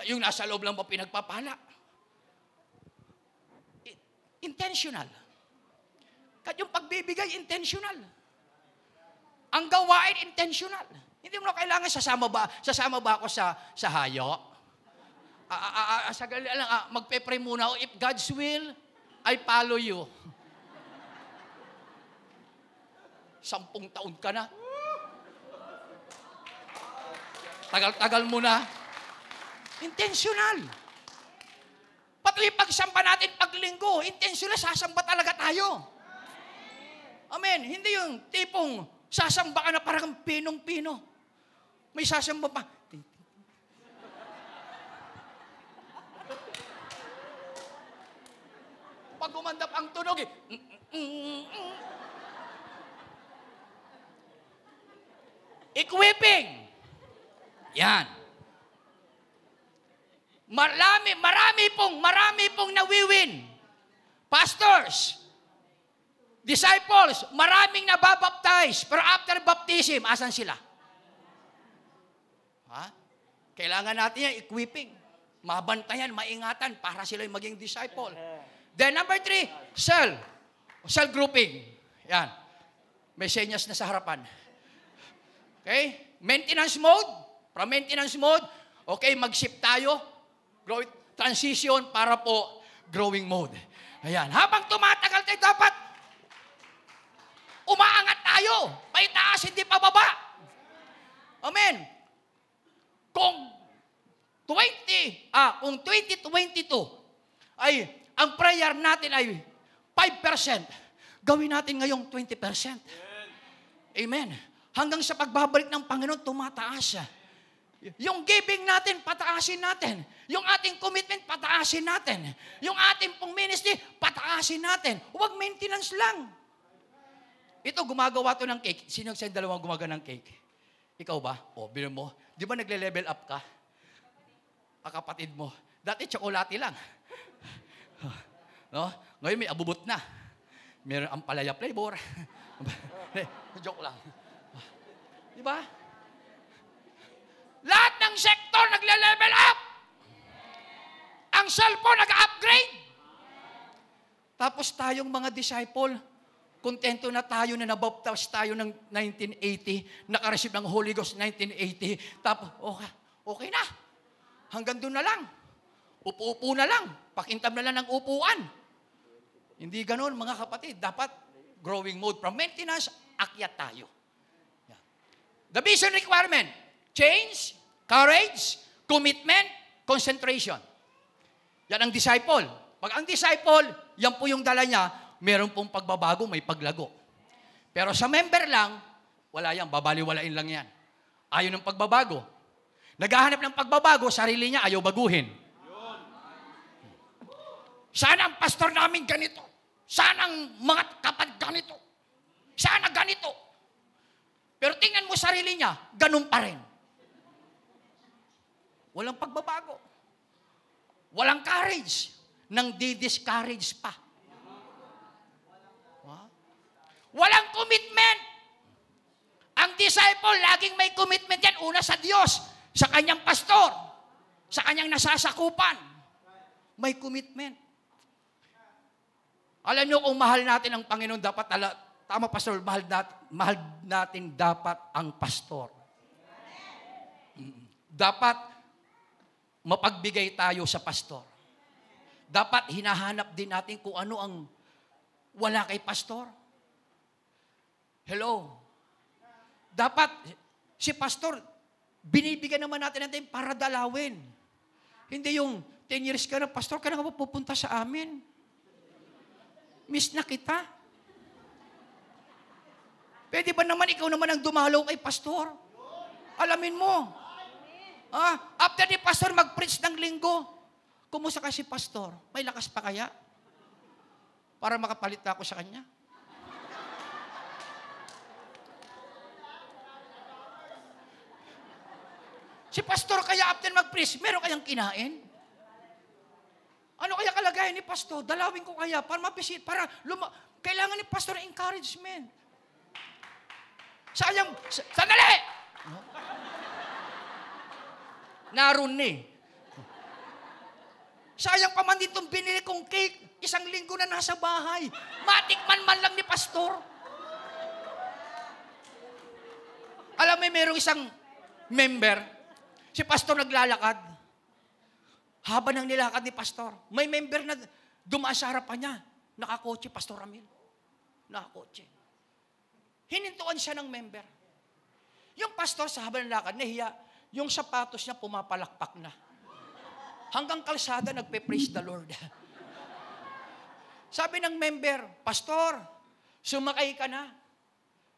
Yung nasa loob lang ba pinagpapala? Intentional. Kahit yung pagbibigay, intentional. Ang gawain, intentional. Hindi mo na kailangan sasama ba, sasama ba ako sa, sa hayop? ah, ah, ah, ah lang, ah, magpe-pray muna ako. If God's will, I follow you. Sampung taon ka na. Tagal-tagal mo na. Intentional. Pati pagsamba natin paglinggo, intentional, sasamba talaga tayo. Amen. Hindi yung tipong sasamba ka na parang pinong-pino. May sasamba pa. pag gumandap ang tunog eh. Mm, mm, mm, equipping. Yan. Marami, marami pong, marami pong nawiwin. Pastors, disciples, maraming nababaptize. Pero after baptism, asan sila? Ha? Kailangan natin yan, equipping. Mabantayan, maingatan para sila maging disciple. Then number three, cell. Cell grouping. Yan. May senyas na sa harapan. Okay? Maintenance mode. From maintenance mode, okay, mag-shift tayo. Grow, transition para po growing mode. Ayan. Habang tumatagal tayo, dapat umaangat tayo. May taas, hindi pa baba. Amen. Kung 20, ah, kung 2022 ay ang prayer natin ay 5%. Gawin natin ngayong 20%. Amen. Hanggang sa pagbabalik ng Panginoon, tumataas siya. Yung giving natin, pataasin natin. Yung ating commitment, pataasin natin. Yung ating pong ministry, pataasin natin. Huwag maintenance lang. Ito, gumagawa to ng cake. Sino sa dalawang gumagawa ng cake? Ikaw ba? O, bilang mo. Di ba nagle-level up ka? Pakapatid mo. Dati, tsokolate lang. No? Ngayon may abubot na. Meron ang palaya flavor. Joke lang. Di ba? Lahat ng sektor nagle-level up. Ang cellphone nag-upgrade. Tapos tayong mga disciple, kontento na tayo na nabaptas tayo ng 1980, nakareceive ng Holy Ghost 1980, tapos okay, okay na. Hanggang doon na lang. Upo-upo na lang. Pakintab na lang ng upuan. Hindi ganun, mga kapatid. Dapat growing mode from maintenance, akyat tayo. Yeah. The vision requirement, change, courage, commitment, concentration. Yan ang disciple. Pag ang disciple, yan po yung dala niya, meron pong pagbabago, may paglago. Pero sa member lang, wala yan, babaliwalain lang yan. Ayaw ng pagbabago. Naghahanap ng pagbabago, sarili niya ayaw baguhin. Sana ang pastor namin ganito. Sana ang mga kapatid ganito. Sana ganito. Pero tingnan mo sarili niya, ganun pa rin. Walang pagbabago. Walang courage. Nang di-discourage pa. Ha? Walang commitment. Ang disciple, laging may commitment yan. Una sa Diyos, sa kanyang pastor, sa kanyang nasasakupan. May commitment. Alam nyo, kung mahal natin ang Panginoon, dapat, ala, tama pastor, mahal, nat, mahal natin dapat ang pastor. Dapat mapagbigay tayo sa pastor. Dapat hinahanap din natin kung ano ang wala kay pastor. Hello? Dapat si pastor, binibigyan naman natin natin para dalawin. Hindi yung 10 years ka na, pastor, ka na pupunta sa amin. Miss na kita. Pwede ba naman ikaw naman ang dumalo kay pastor? Alamin mo. Ah, after ni pastor mag-preach ng linggo, kumusta ka si pastor? May lakas pa kaya? Para makapalit ako sa kanya. Si pastor kaya after mag-preach, meron kayang kinain? Ano kaya kalagayan ni pastor? Dalawin ko kaya para mapisit, para luma... Kailangan ni pastor ng encouragement. Sayang, sa sandali! Huh? ni. Eh. Sayang pa man ditong binili kong cake, isang linggo na nasa bahay. Matikman man lang ni pastor. Alam mo, may merong isang member, si pastor naglalakad, Haba nang nilakad ni pastor. May member na dumaan sa harapan niya. Nakakotse, Pastor Ramil. Nakakotse. Hinintuan siya ng member. Yung pastor sa habang ng lakad, nahiya. Yung sapatos niya pumapalakpak na. Hanggang kalsada, nagpe-praise the Lord. Sabi ng member, Pastor, sumakay ka na.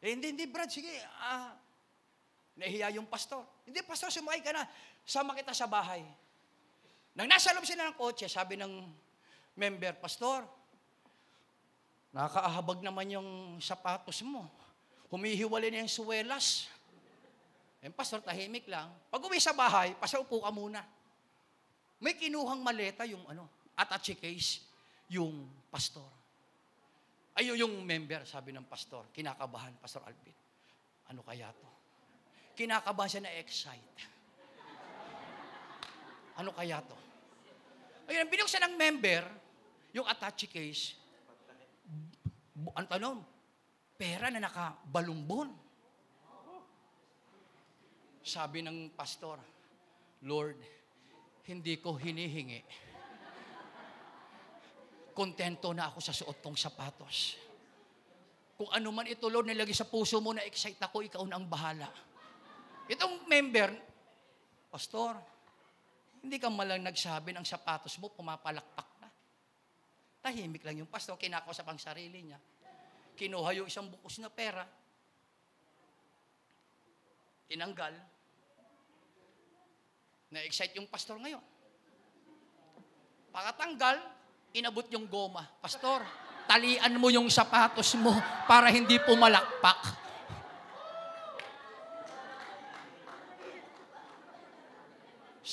Eh, hindi, hindi, Brad, sige. Ah, nahiya yung pastor. Hindi, pastor, sumakay ka na. Sama kita sa bahay. Nang nasa loob sila ng kotse, sabi ng member, Pastor, nakaahabag naman yung sapatos mo. Humihiwalay na yung suwelas. Eh, Pastor, tahimik lang. Pag uwi sa bahay, pasaupo ka muna. May kinuhang maleta yung ano, attache case, yung pastor. Ayo yung member, sabi ng pastor, kinakabahan, Pastor Alvin. Ano kaya to? Kinakabahan siya na excite. Ano kaya to? Ayun, binuksan ng member, yung attache case, ang tanong, pera na nakabalumbon. Sabi ng pastor, Lord, hindi ko hinihingi. Kontento na ako sa suot kong sapatos. Kung ano man ito, Lord, nilagay sa puso mo, na-excite ako, ikaw na ang bahala. Itong member, Pastor, hindi ka malang nagsabi ng sapatos mo, pumapalakpak na. Tahimik lang yung pastor, kinakausap ang sarili niya. Kinuha yung isang bukos na pera, tinanggal, na-excite yung pastor ngayon. Pakatanggal, inabot yung goma. Pastor, talian mo yung sapatos mo para hindi pumalakpak.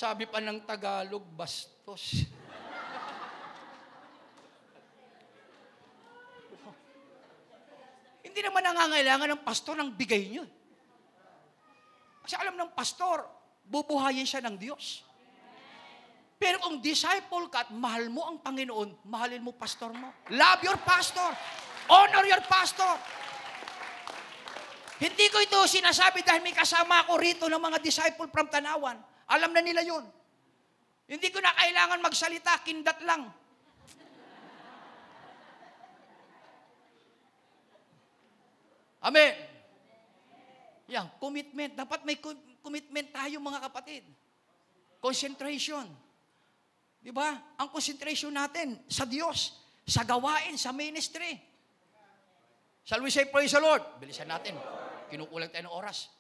Sabi pa ng Tagalog, bastos. Hindi naman nangangailangan ng pastor ng bigay niyo. Kasi alam ng pastor, bubuhayin siya ng Diyos. Pero kung disciple ka at mahal mo ang Panginoon, mahalin mo pastor mo. Love your pastor. Honor your pastor. Hindi ko ito sinasabi dahil may kasama ako rito ng mga disciple from Tanawan. Alam na nila yun. Hindi ko na kailangan magsalita, kindat lang. Amen. Yan, commitment. Dapat may commitment tayo mga kapatid. Concentration. Di ba? Ang concentration natin sa Diyos, sa gawain, sa ministry. Shall we say praise the Lord? Bilisan natin. Kinukulang tayo ng oras.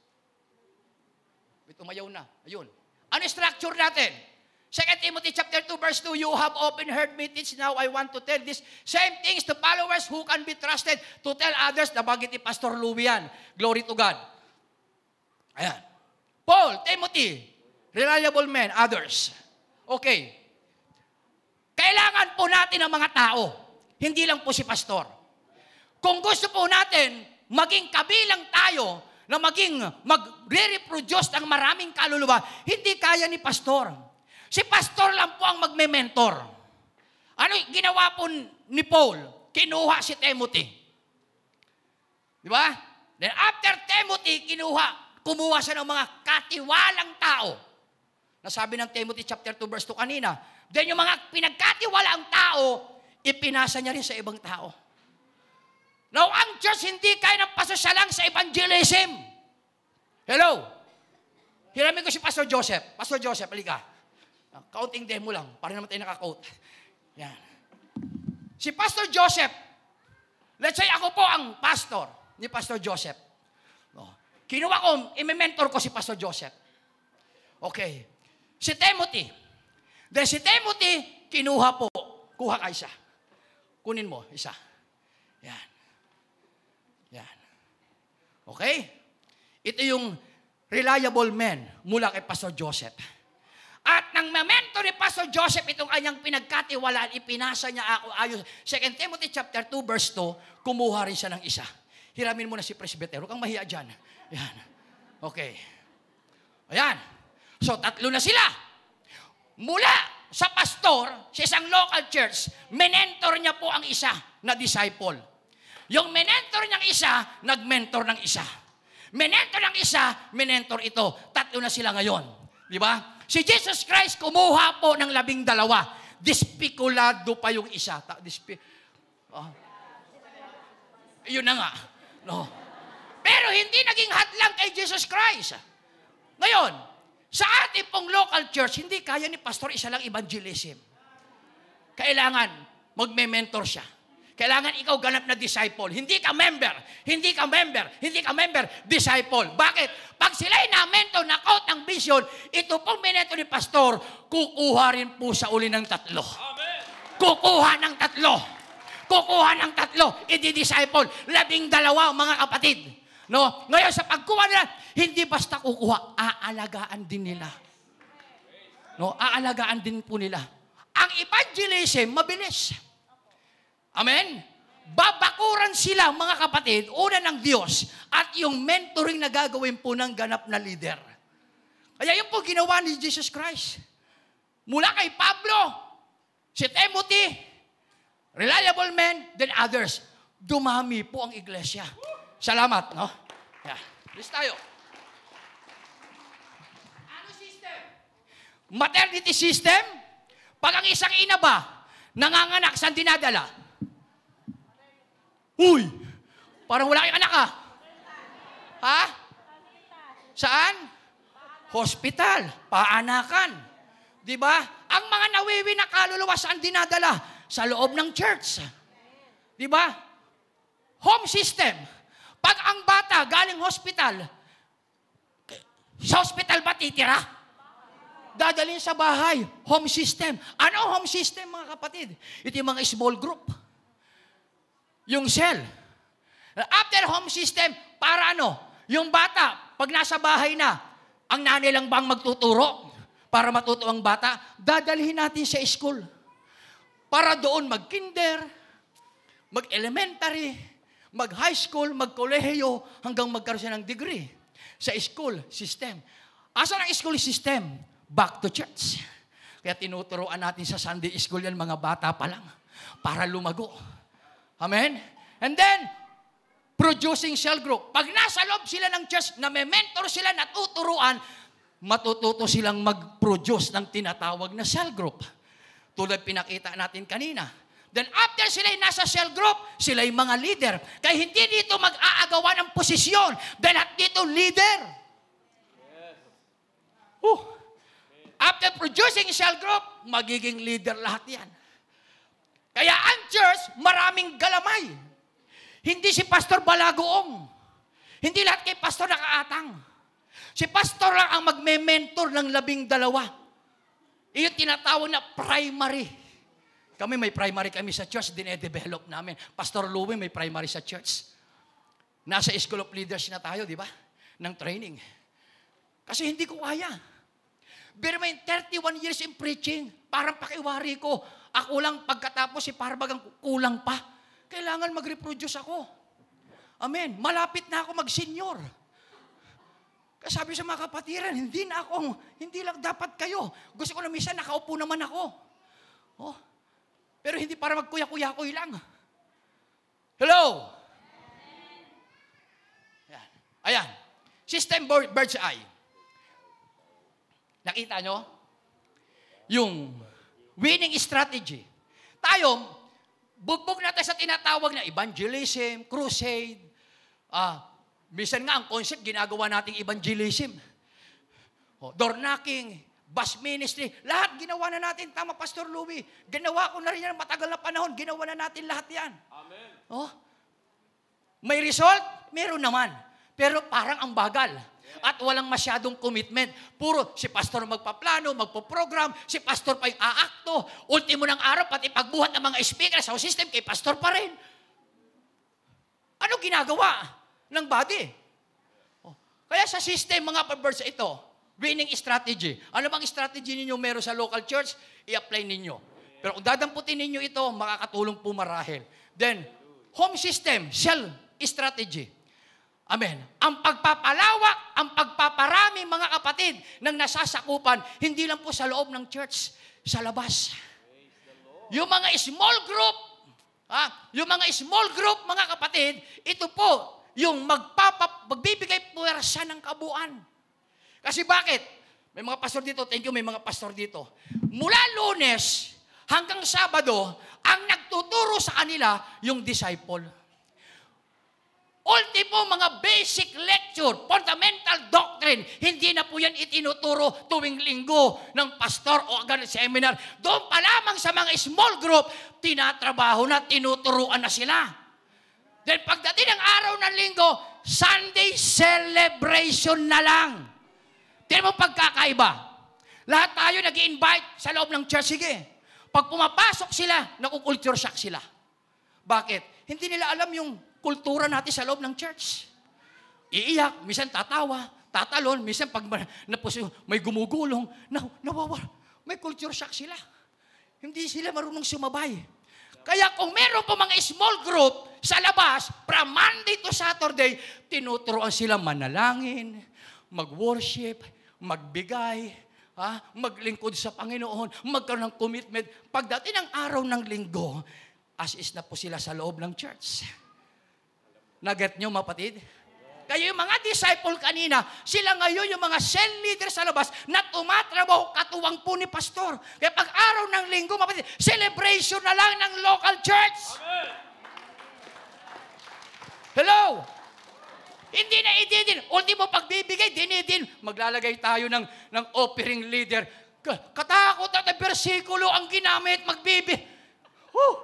May tumayaw na. Ayun. Ano structure natin? 2 Timothy chapter 2 verse 2, You have often heard me teach, now I want to tell this same things to followers who can be trusted to tell others. Nabagit ni Pastor Luwian. Glory to God. Ayan. Paul, Timothy, reliable men, others. Okay. Kailangan po natin ang mga tao, hindi lang po si pastor. Kung gusto po natin maging kabilang tayo na maging magre-reproduce ang maraming kaluluwa, hindi kaya ni pastor. Si pastor lang po ang magme-mentor. Ano ginawa po ni Paul? Kinuha si Timothy. Di ba? Then after Timothy, kinuha, kumuha siya ng mga katiwalang tao. Nasabi ng Timothy chapter 2 verse 2 kanina. Then yung mga pinagkatiwalaang tao, ipinasa niya rin sa ibang tao. Now, ang Diyos hindi kaya ng pasosyalang sa evangelism. Hello? Hiramin ko si Pastor Joseph. Pastor Joseph, halika. Kaunting demo lang, para naman tayo nakakout. Yan. Si Pastor Joseph, let's say ako po ang pastor ni Pastor Joseph. No. Oh, kinuha ko, imimentor ko si Pastor Joseph. Okay. Si Timothy. Dahil si Timothy, kinuha po. Kuha ka isa. Kunin mo, isa. Yan. Okay? Ito yung reliable men mula kay Pastor Joseph. At nang memento ni Pastor Joseph itong anyang pinagkatiwalaan, ipinasa niya ako ayon 2 Timothy chapter 2 verse 2, kumuha rin siya ng isa. Hiramin mo na si presbytero, kang mahiya diyan. Yan. Okay. Ayan. So tatlo na sila. Mula sa pastor, sa isang local church, menentor niya po ang isa na disciple. Yung menentor ng isa, nagmentor ng isa. Menentor ng isa, menentor ito. Tatlo na sila ngayon. Di ba? Si Jesus Christ kumuha po ng labing dalawa. Dispikulado pa yung isa. Ta- dispi- oh. Ah. Yun na nga. No. Pero hindi naging hadlang kay Jesus Christ. Ngayon, sa ating pong local church, hindi kaya ni pastor isa lang evangelism. Kailangan magme-mentor siya. Kailangan ikaw ganap na disciple. Hindi ka member. Hindi ka member. Hindi ka member. Disciple. Bakit? Pag sila na-mentor, na-out ng vision, ito pong minento ni pastor, kukuha rin po sa uli ng tatlo. Amen. Kukuha ng tatlo. Kukuha ng tatlo. i disciple Labing dalawa, mga kapatid. No? Ngayon, sa pagkuha nila, hindi basta kukuha, aalagaan din nila. No? Aalagaan din po nila. Ang evangelism, mabilis. Mabilis. Amen? Babakuran sila, mga kapatid, una ng Diyos at yung mentoring na gagawin po ng ganap na leader. Kaya yun po ginawa ni Jesus Christ. Mula kay Pablo, si Timothy, reliable men, then others. Dumami po ang iglesia. Salamat, no? Yeah. Please tayo. Ano system? Maternity system? Pag ang isang ina ba, nanganganak, saan dinadala? Uy! Parang wala kang anak ah. Ha? Saan? Hospital. Paanakan. Di ba? Ang mga nawiwi na kaluluwa saan dinadala? Sa loob ng church. Di ba? Home system. Pag ang bata galing hospital, sa hospital ba titira? Dadalhin sa bahay. Home system. Ano home system mga kapatid? Ito yung mga small group yung cell. After home system, para ano? Yung bata, pag nasa bahay na, ang nanay lang bang magtuturo para matuto ang bata? Dadalhin natin sa school. Para doon mag-kinder, mag-elementary, mag-high school, mag-kolehiyo, hanggang magkaroon siya ng degree sa school system. Asa ng school system? Back to church. Kaya tinuturoan natin sa Sunday school yan mga bata pa lang para lumago. Amen? And then, producing cell group. Pag nasa loob sila ng church, na may mentor sila, natuturuan, matututo silang mag-produce ng tinatawag na cell group. Tulad pinakita natin kanina. Then after sila'y nasa cell group, sila'y mga leader. Kaya hindi dito mag-aagawa ng posisyon. Then at dito, leader. Yes. Uh, after producing cell group, magiging leader lahat yan. Kaya ang church, maraming galamay. Hindi si Pastor Balagoong. Hindi lahat kay Pastor nakaatang. Si Pastor lang ang magme-mentor ng labing dalawa. Iyon tinatawag na primary. Kami may primary kami sa church, dinedevelop namin. Pastor Louie may primary sa church. Nasa School of Leaders na tayo, di ba? Ng training. Kasi hindi ko kaya. Pero may 31 years in preaching. Parang pakiwari ko ako lang pagkatapos, si parabag kulang pa. Kailangan mag-reproduce ako. Amen. Malapit na ako mag-senior. Kasi sabi sa mga kapatiran, hindi na ako, hindi lang dapat kayo. Gusto ko na minsan nakaupo naman ako. Oh. Pero hindi para magkuya-kuya-kuy lang. Hello? Ayan. Ayan. System bird's eye. Nakita nyo? Yung Winning strategy. Tayo, bugbog natin sa tinatawag na evangelism, crusade. Ah, misan nga ang concept, ginagawa nating evangelism. Oh, door knocking, bus ministry, lahat ginawa na natin. Tama, Pastor Louie. Ginawa ko na rin yan matagal na panahon. Ginawa na natin lahat yan. Amen. Oh, may result? Meron naman. Pero parang ang bagal. At walang masyadong commitment. Puro si pastor magpaplano, magpo-program, si pastor pa yung aakto. Ultimo ng araw, pati pagbuhat ng mga speaker sa system, kay pastor pa rin. Ano ginagawa ng body? Oh. Kaya sa system, mga perverse ito, winning strategy. Ano bang strategy ninyo meron sa local church? I-apply ninyo. Pero kung dadamputin ninyo ito, makakatulong po pumarahil. Then, home system, shell strategy. Amen. Ang pagpapalawak, ang pagpaparami mga kapatid ng nasasakupan, hindi lang po sa loob ng church, sa labas. Yung mga small group, ha? yung mga small group mga kapatid, ito po yung magpapa, magbibigay puwersa ng kabuuan. Kasi bakit? May mga pastor dito, thank you, may mga pastor dito. Mula lunes hanggang Sabado, ang nagtuturo sa kanila yung disciple. Ultimo mga basic lecture, fundamental doctrine, hindi na po yan itinuturo tuwing linggo ng pastor o agad seminar. Doon pa lamang sa mga small group, tinatrabaho na, tinuturuan na sila. Then pagdating ng araw ng linggo, Sunday celebration na lang. Tiyan mo pagkakaiba. Lahat tayo nag invite sa loob ng church. Sige. Pag pumapasok sila, nakukulture shock sila. Bakit? Hindi nila alam yung kultura natin sa loob ng church. Iiyak, minsan tatawa, tatalon, minsan pag napusyo, may gumugulong, na, nawawala. May culture shock sila. Hindi sila marunong sumabay. Kaya kung meron po mga small group sa labas, from Monday to Saturday, tinuturoan sila manalangin, mag-worship, magbigay, ha? maglingkod sa Panginoon, magkaroon ng commitment. Pagdating ng araw ng linggo, as is na po sila sa loob ng church. Naget nyo, mapatid? Kayo yung mga disciple kanina, sila ngayon yung mga cell leader sa labas na tumatrabaho katuwang po ni pastor. Kaya pag araw ng linggo, mapatid, celebration na lang ng local church. Amen. Hello? Hindi na ididin. Ultimo pagbibigay, dinidin. Maglalagay tayo ng, ng offering leader. Katakot at versikulo ang ginamit, magbibi. Whew!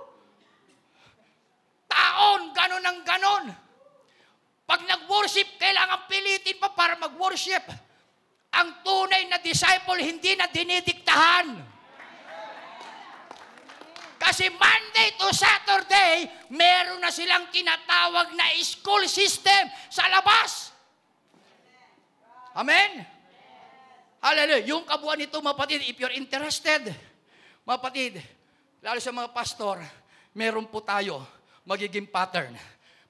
Taon, ganon ang ganon. Pag nag-worship, kailangan pilitin pa para mag-worship. Ang tunay na disciple, hindi na dinidiktahan. Kasi Monday to Saturday, meron na silang tinatawag na school system sa labas. Amen? Hallelujah. Yung kabuuan nito, mapatid, if you're interested, mapatid, lalo sa mga pastor, meron po tayo magiging pattern.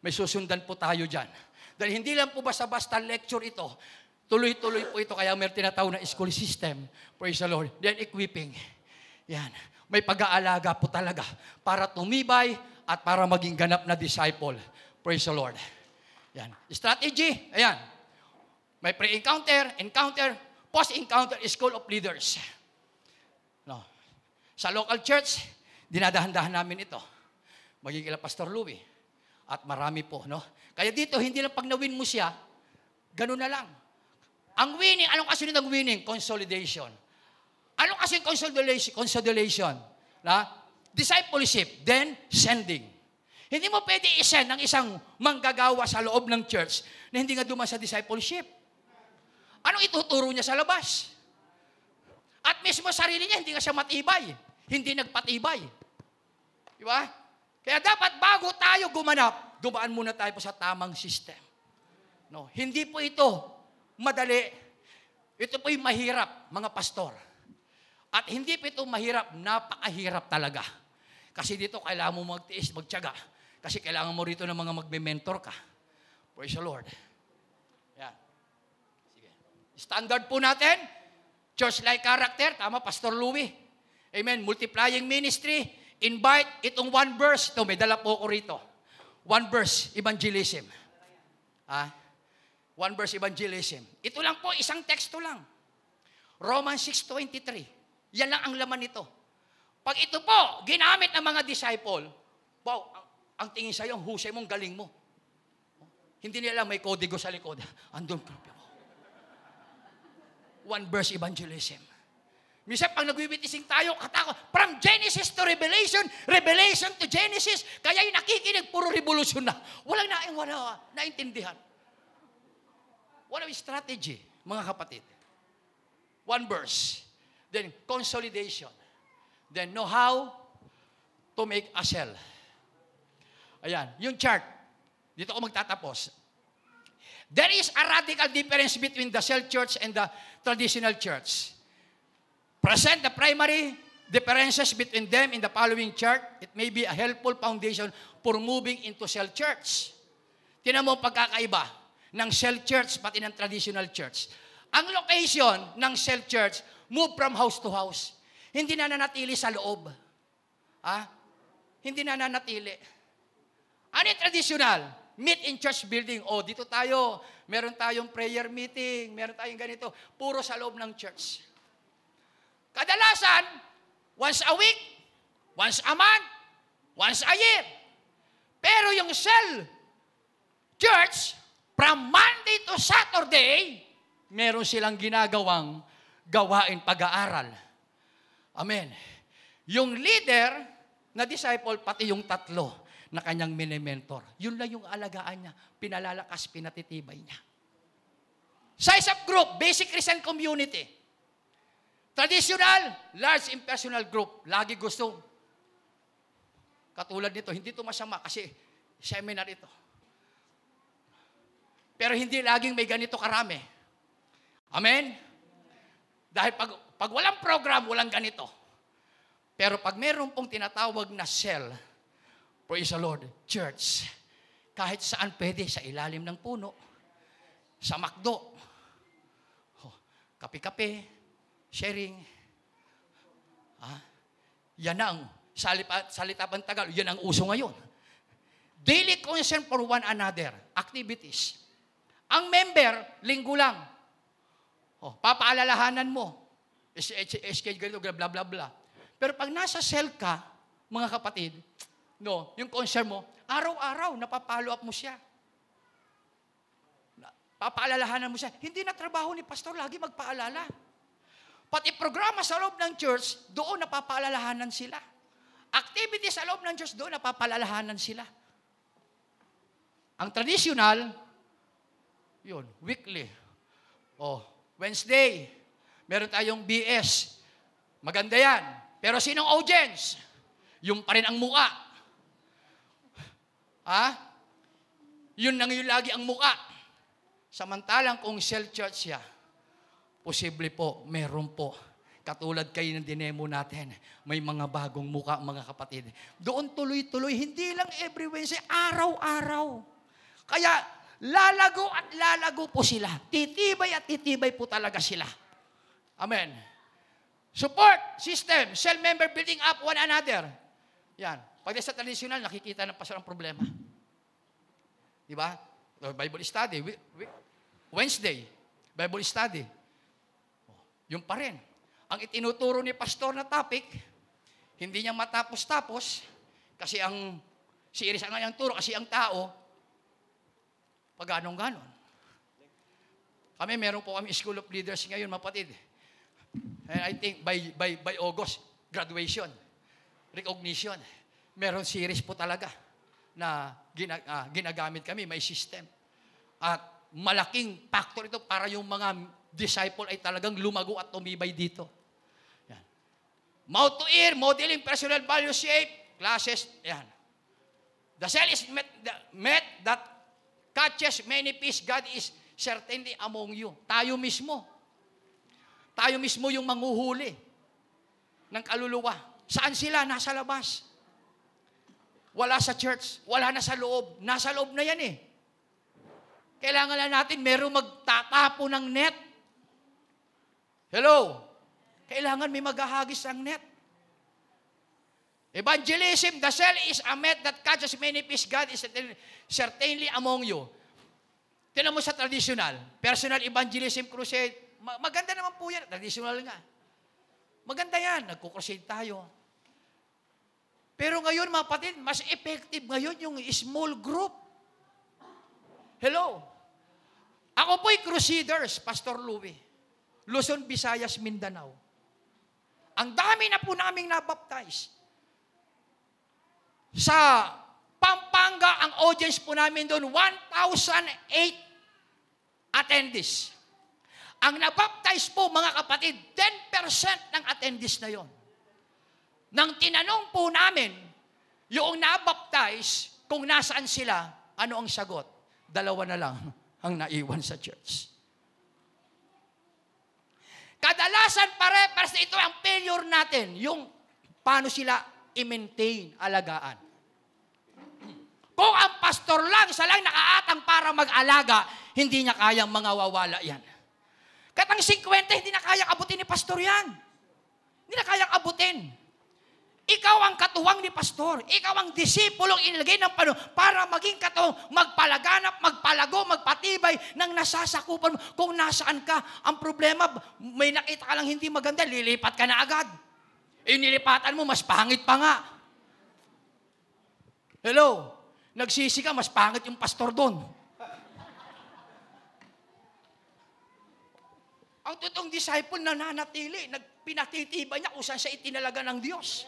May susundan po tayo dyan. Dahil hindi lang po basta-basta lecture ito. Tuloy-tuloy po ito. Kaya may tinatawag na school system. Praise the Lord. Then equipping. Yan. May pag-aalaga po talaga para tumibay at para maging ganap na disciple. Praise the Lord. Yan. Strategy. Ayan. May pre-encounter, encounter, post-encounter, school of leaders. No. Sa local church, dinadahan-dahan namin ito. Magiging ila Pastor Louie. At marami po, no? Kaya dito, hindi lang pag na-win mo siya, ganun na lang. Ang winning, anong kasunod ng winning? Consolidation. Anong kasing consolidation? Consolidation. Na? Discipleship, then sending. Hindi mo pwede isend ng isang manggagawa sa loob ng church na hindi nga duman sa discipleship. Anong ituturo niya sa labas? At mismo sarili niya, hindi nga siya matibay. Hindi nagpatibay. Di ba? Kaya dapat bago tayo gumanap, dumaan muna tayo po sa tamang system. No, hindi po ito madali. Ito po'y mahirap, mga pastor. At hindi po ito mahirap, napakahirap talaga. Kasi dito kailangan mo magtiis, magtiyaga. Kasi kailangan mo rito ng mga magme-mentor ka. Praise the Lord. Yan. Sige. Standard po natin, church-like character. Tama, Pastor Louie. Amen. Multiplying ministry. Invite, itong one verse. Ito, may dala po ko rito. One verse, evangelism. Ah, one verse, evangelism. Ito lang po, isang teksto lang. Romans 6.23. Yan lang ang laman nito. Pag ito po, ginamit ng mga disciple, wow, ang, tingin sa'yo, ang husay mong galing mo. Hindi nila may kodigo sa likod. Andun, one verse evangelism. Misa pang nagwiwitising tayo, katako, from Genesis to Revelation, Revelation to Genesis, kaya yung nakikinig, puro revolution na. Walang na, wala, naintindihan. Walang strategy, mga kapatid. One verse. Then consolidation. Then know how to make a cell. Ayan, yung chart. Dito ko magtatapos. There is a radical difference between the cell church and the traditional church. Present the primary differences between them in the following chart. It may be a helpful foundation for moving into cell church. Tinan mo pagkakaiba ng cell church pati ng traditional church. Ang location ng cell church, move from house to house. Hindi na nanatili sa loob. Ha? Hindi na nanatili. Ano yung traditional? Meet in church building. O, oh, dito tayo. Meron tayong prayer meeting. Meron tayong ganito. Puro sa loob ng church. Kadalasan, once a week, once a month, once a year. Pero yung cell church, from Monday to Saturday, meron silang ginagawang gawain pag-aaral. Amen. Yung leader na disciple, pati yung tatlo na kanyang minimentor, yun lang yung alagaan niya, pinalalakas, pinatitibay niya. Size of group, basic Christian community. Traditional, large impersonal group. Lagi gusto. Katulad nito, hindi ito masama kasi seminar ito. Pero hindi laging may ganito karami. Amen? Dahil pag, pag walang program, walang ganito. Pero pag meron pong tinatawag na cell, praise the Lord, church, kahit saan pwede, sa ilalim ng puno, sa makdo, oh, kape-kape, sharing. Ah, yan ang salita, salita pang Tagalog, yan ang uso ngayon. Daily concern for one another, activities. Ang member, linggo lang. Oh, papaalalahanan mo. Eh, SK eh, ganito, bla bla bla. Pero pag nasa cell ka, mga kapatid, no, yung concern mo, araw-araw napapalo up mo siya. Papaalalahanan mo siya. Hindi na trabaho ni pastor lagi magpaalala. Pati programa sa loob ng church, doon napapaalalahanan sila. Activity sa loob ng church, doon napapaalalahanan sila. Ang traditional, yun, weekly. oh, Wednesday, meron tayong BS. Maganda yan. Pero sinong audience? Yung pa rin ang muka. Ha? Yun nang yun lagi ang muka. Samantalang kung cell church siya, Posible po, meron po. Katulad kayo ng dinemo natin, may mga bagong muka mga kapatid. Doon tuloy-tuloy, hindi lang every Wednesday, araw-araw. Kaya lalago at lalago po sila. Titibay at titibay po talaga sila. Amen. Support system, cell member building up one another. Yan. Pag sa traditional, nakikita ng pastor ang problema. Di ba? Bible study. Wednesday, Bible study. Yung pa rin. Ang itinuturo ni pastor na topic, hindi niya matapos-tapos kasi ang series ang kanyang turo kasi ang tao pag anong ganon. Kami meron po kami School of Leaders ngayon, mapatid. And I think by, by, by August, graduation, recognition. Meron series po talaga na gina, uh, ginagamit kami, may system. At malaking factor ito para yung mga disciple ay talagang lumago at tumibay dito. Yan. Mouth to ear, modeling personal value shape, classes, yan. The cell is met, the, met that catches many fish. God is certainly among you. Tayo mismo. Tayo mismo yung manguhuli ng kaluluwa. Saan sila? Nasa labas. Wala sa church. Wala na sa loob. Nasa loob na yan eh. Kailangan lang natin merong magtatapo ng net Hello? Kailangan may maghahagis ang net. Evangelism, the cell is a net that catches many fish. God is certainly among you. Tinan mo sa traditional, personal evangelism crusade. Maganda naman po yan. Traditional nga. Maganda yan. Nagkukrusade tayo. Pero ngayon, mga patid, mas effective ngayon yung small group. Hello? Ako po'y crusaders, Pastor Louie. Luzon, Visayas, Mindanao. Ang dami na po naming nabaptize. Sa Pampanga, ang audience po namin doon, 1,008 attendees. Ang nabaptize po, mga kapatid, 10% ng attendees na yon. Nang tinanong po namin, yung nabaptize, kung nasaan sila, ano ang sagot? Dalawa na lang ang naiwan sa church. Kadalasan pare, pares sa ito ang failure natin, yung paano sila i-maintain, alagaan. Kung ang pastor lang, siya lang nakaatang para mag-alaga, hindi niya kayang mga wawala yan. Katang 50, hindi na kayang abutin ni pastor yan. Hindi na kayang abutin. Ikaw ang katuwang ni pastor. Ikaw ang disipulong inilagay ng Panginoon para maging katuwang, magpalaganap, magpalago, magpatibay ng nasasakupan mo kung nasaan ka. Ang problema, may nakita ka lang hindi maganda, lilipat ka na agad. Eh, nilipatan mo, mas pangit pa nga. Hello? Nagsisi ka, mas pangit yung pastor doon. ang totoong disciple nananatili, nagpinatitiba niya kung saan siya itinalaga ng Diyos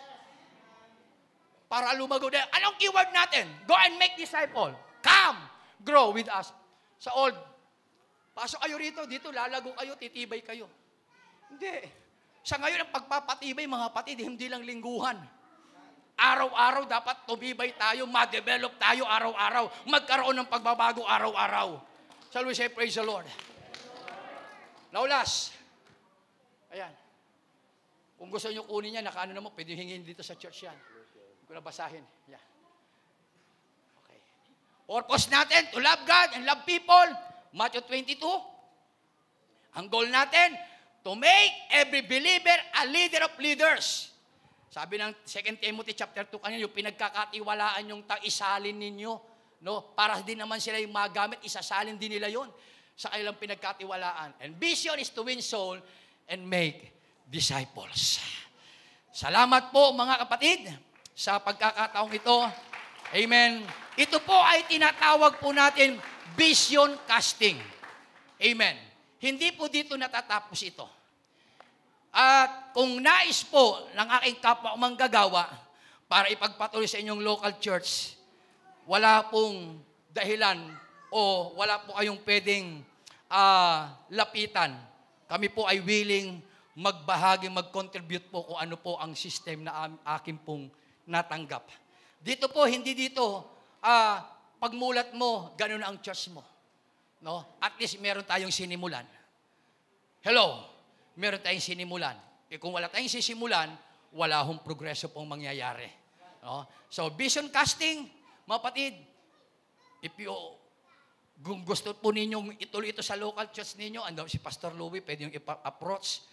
para lumago. Dahil anong keyword natin? Go and make disciple. Come, grow with us. Sa old, pasok kayo rito, dito, lalago kayo, titibay kayo. Hindi. Sa ngayon, ang pagpapatibay, mga pati, hindi lang lingguhan. Araw-araw dapat tumibay tayo, ma-develop tayo araw-araw. Magkaroon ng pagbabago araw-araw. Shall we say praise the Lord? Now last, Ayan. Kung gusto nyo kunin yan, nakaano na mo, pwede hingin dito sa church yan ko nabasahin. Yeah. Okay. Purpose natin to love God and love people. Matthew 22. Ang goal natin, to make every believer a leader of leaders. Sabi ng 2 Timothy chapter 2 kanina, yung pinagkakatiwalaan yung ta- isalin ninyo, no? Para din naman sila yung magamit, isasalin din nila yon sa kanilang pinagkatiwalaan. And vision is to win soul and make disciples. Salamat po mga kapatid sa pagkakataong ito. Amen. Ito po ay tinatawag po natin vision casting. Amen. Hindi po dito natatapos ito. At kung nais po ng aking kapwa manggagawa para ipagpatuloy sa inyong local church, wala pong dahilan o wala po kayong pwedeng uh, lapitan. Kami po ay willing magbahagi, mag-contribute po kung ano po ang system na akin pong natanggap. Dito po, hindi dito, uh, pagmulat mo, ganun ang church mo. No? At least meron tayong sinimulan. Hello, meron tayong sinimulan. E kung wala tayong sisimulan, wala hong progreso pong mangyayari. No? So, vision casting, mapatid, if you kung gusto po ninyong ituloy ito sa local church ninyo, ando si Pastor Louie, pwede yung i-approach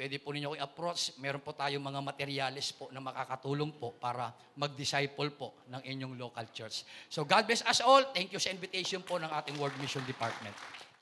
pwede po ninyo i-approach. Meron po tayong mga materials po na makakatulong po para mag-disciple po ng inyong local church. So God bless us all. Thank you sa invitation po ng ating World Mission Department.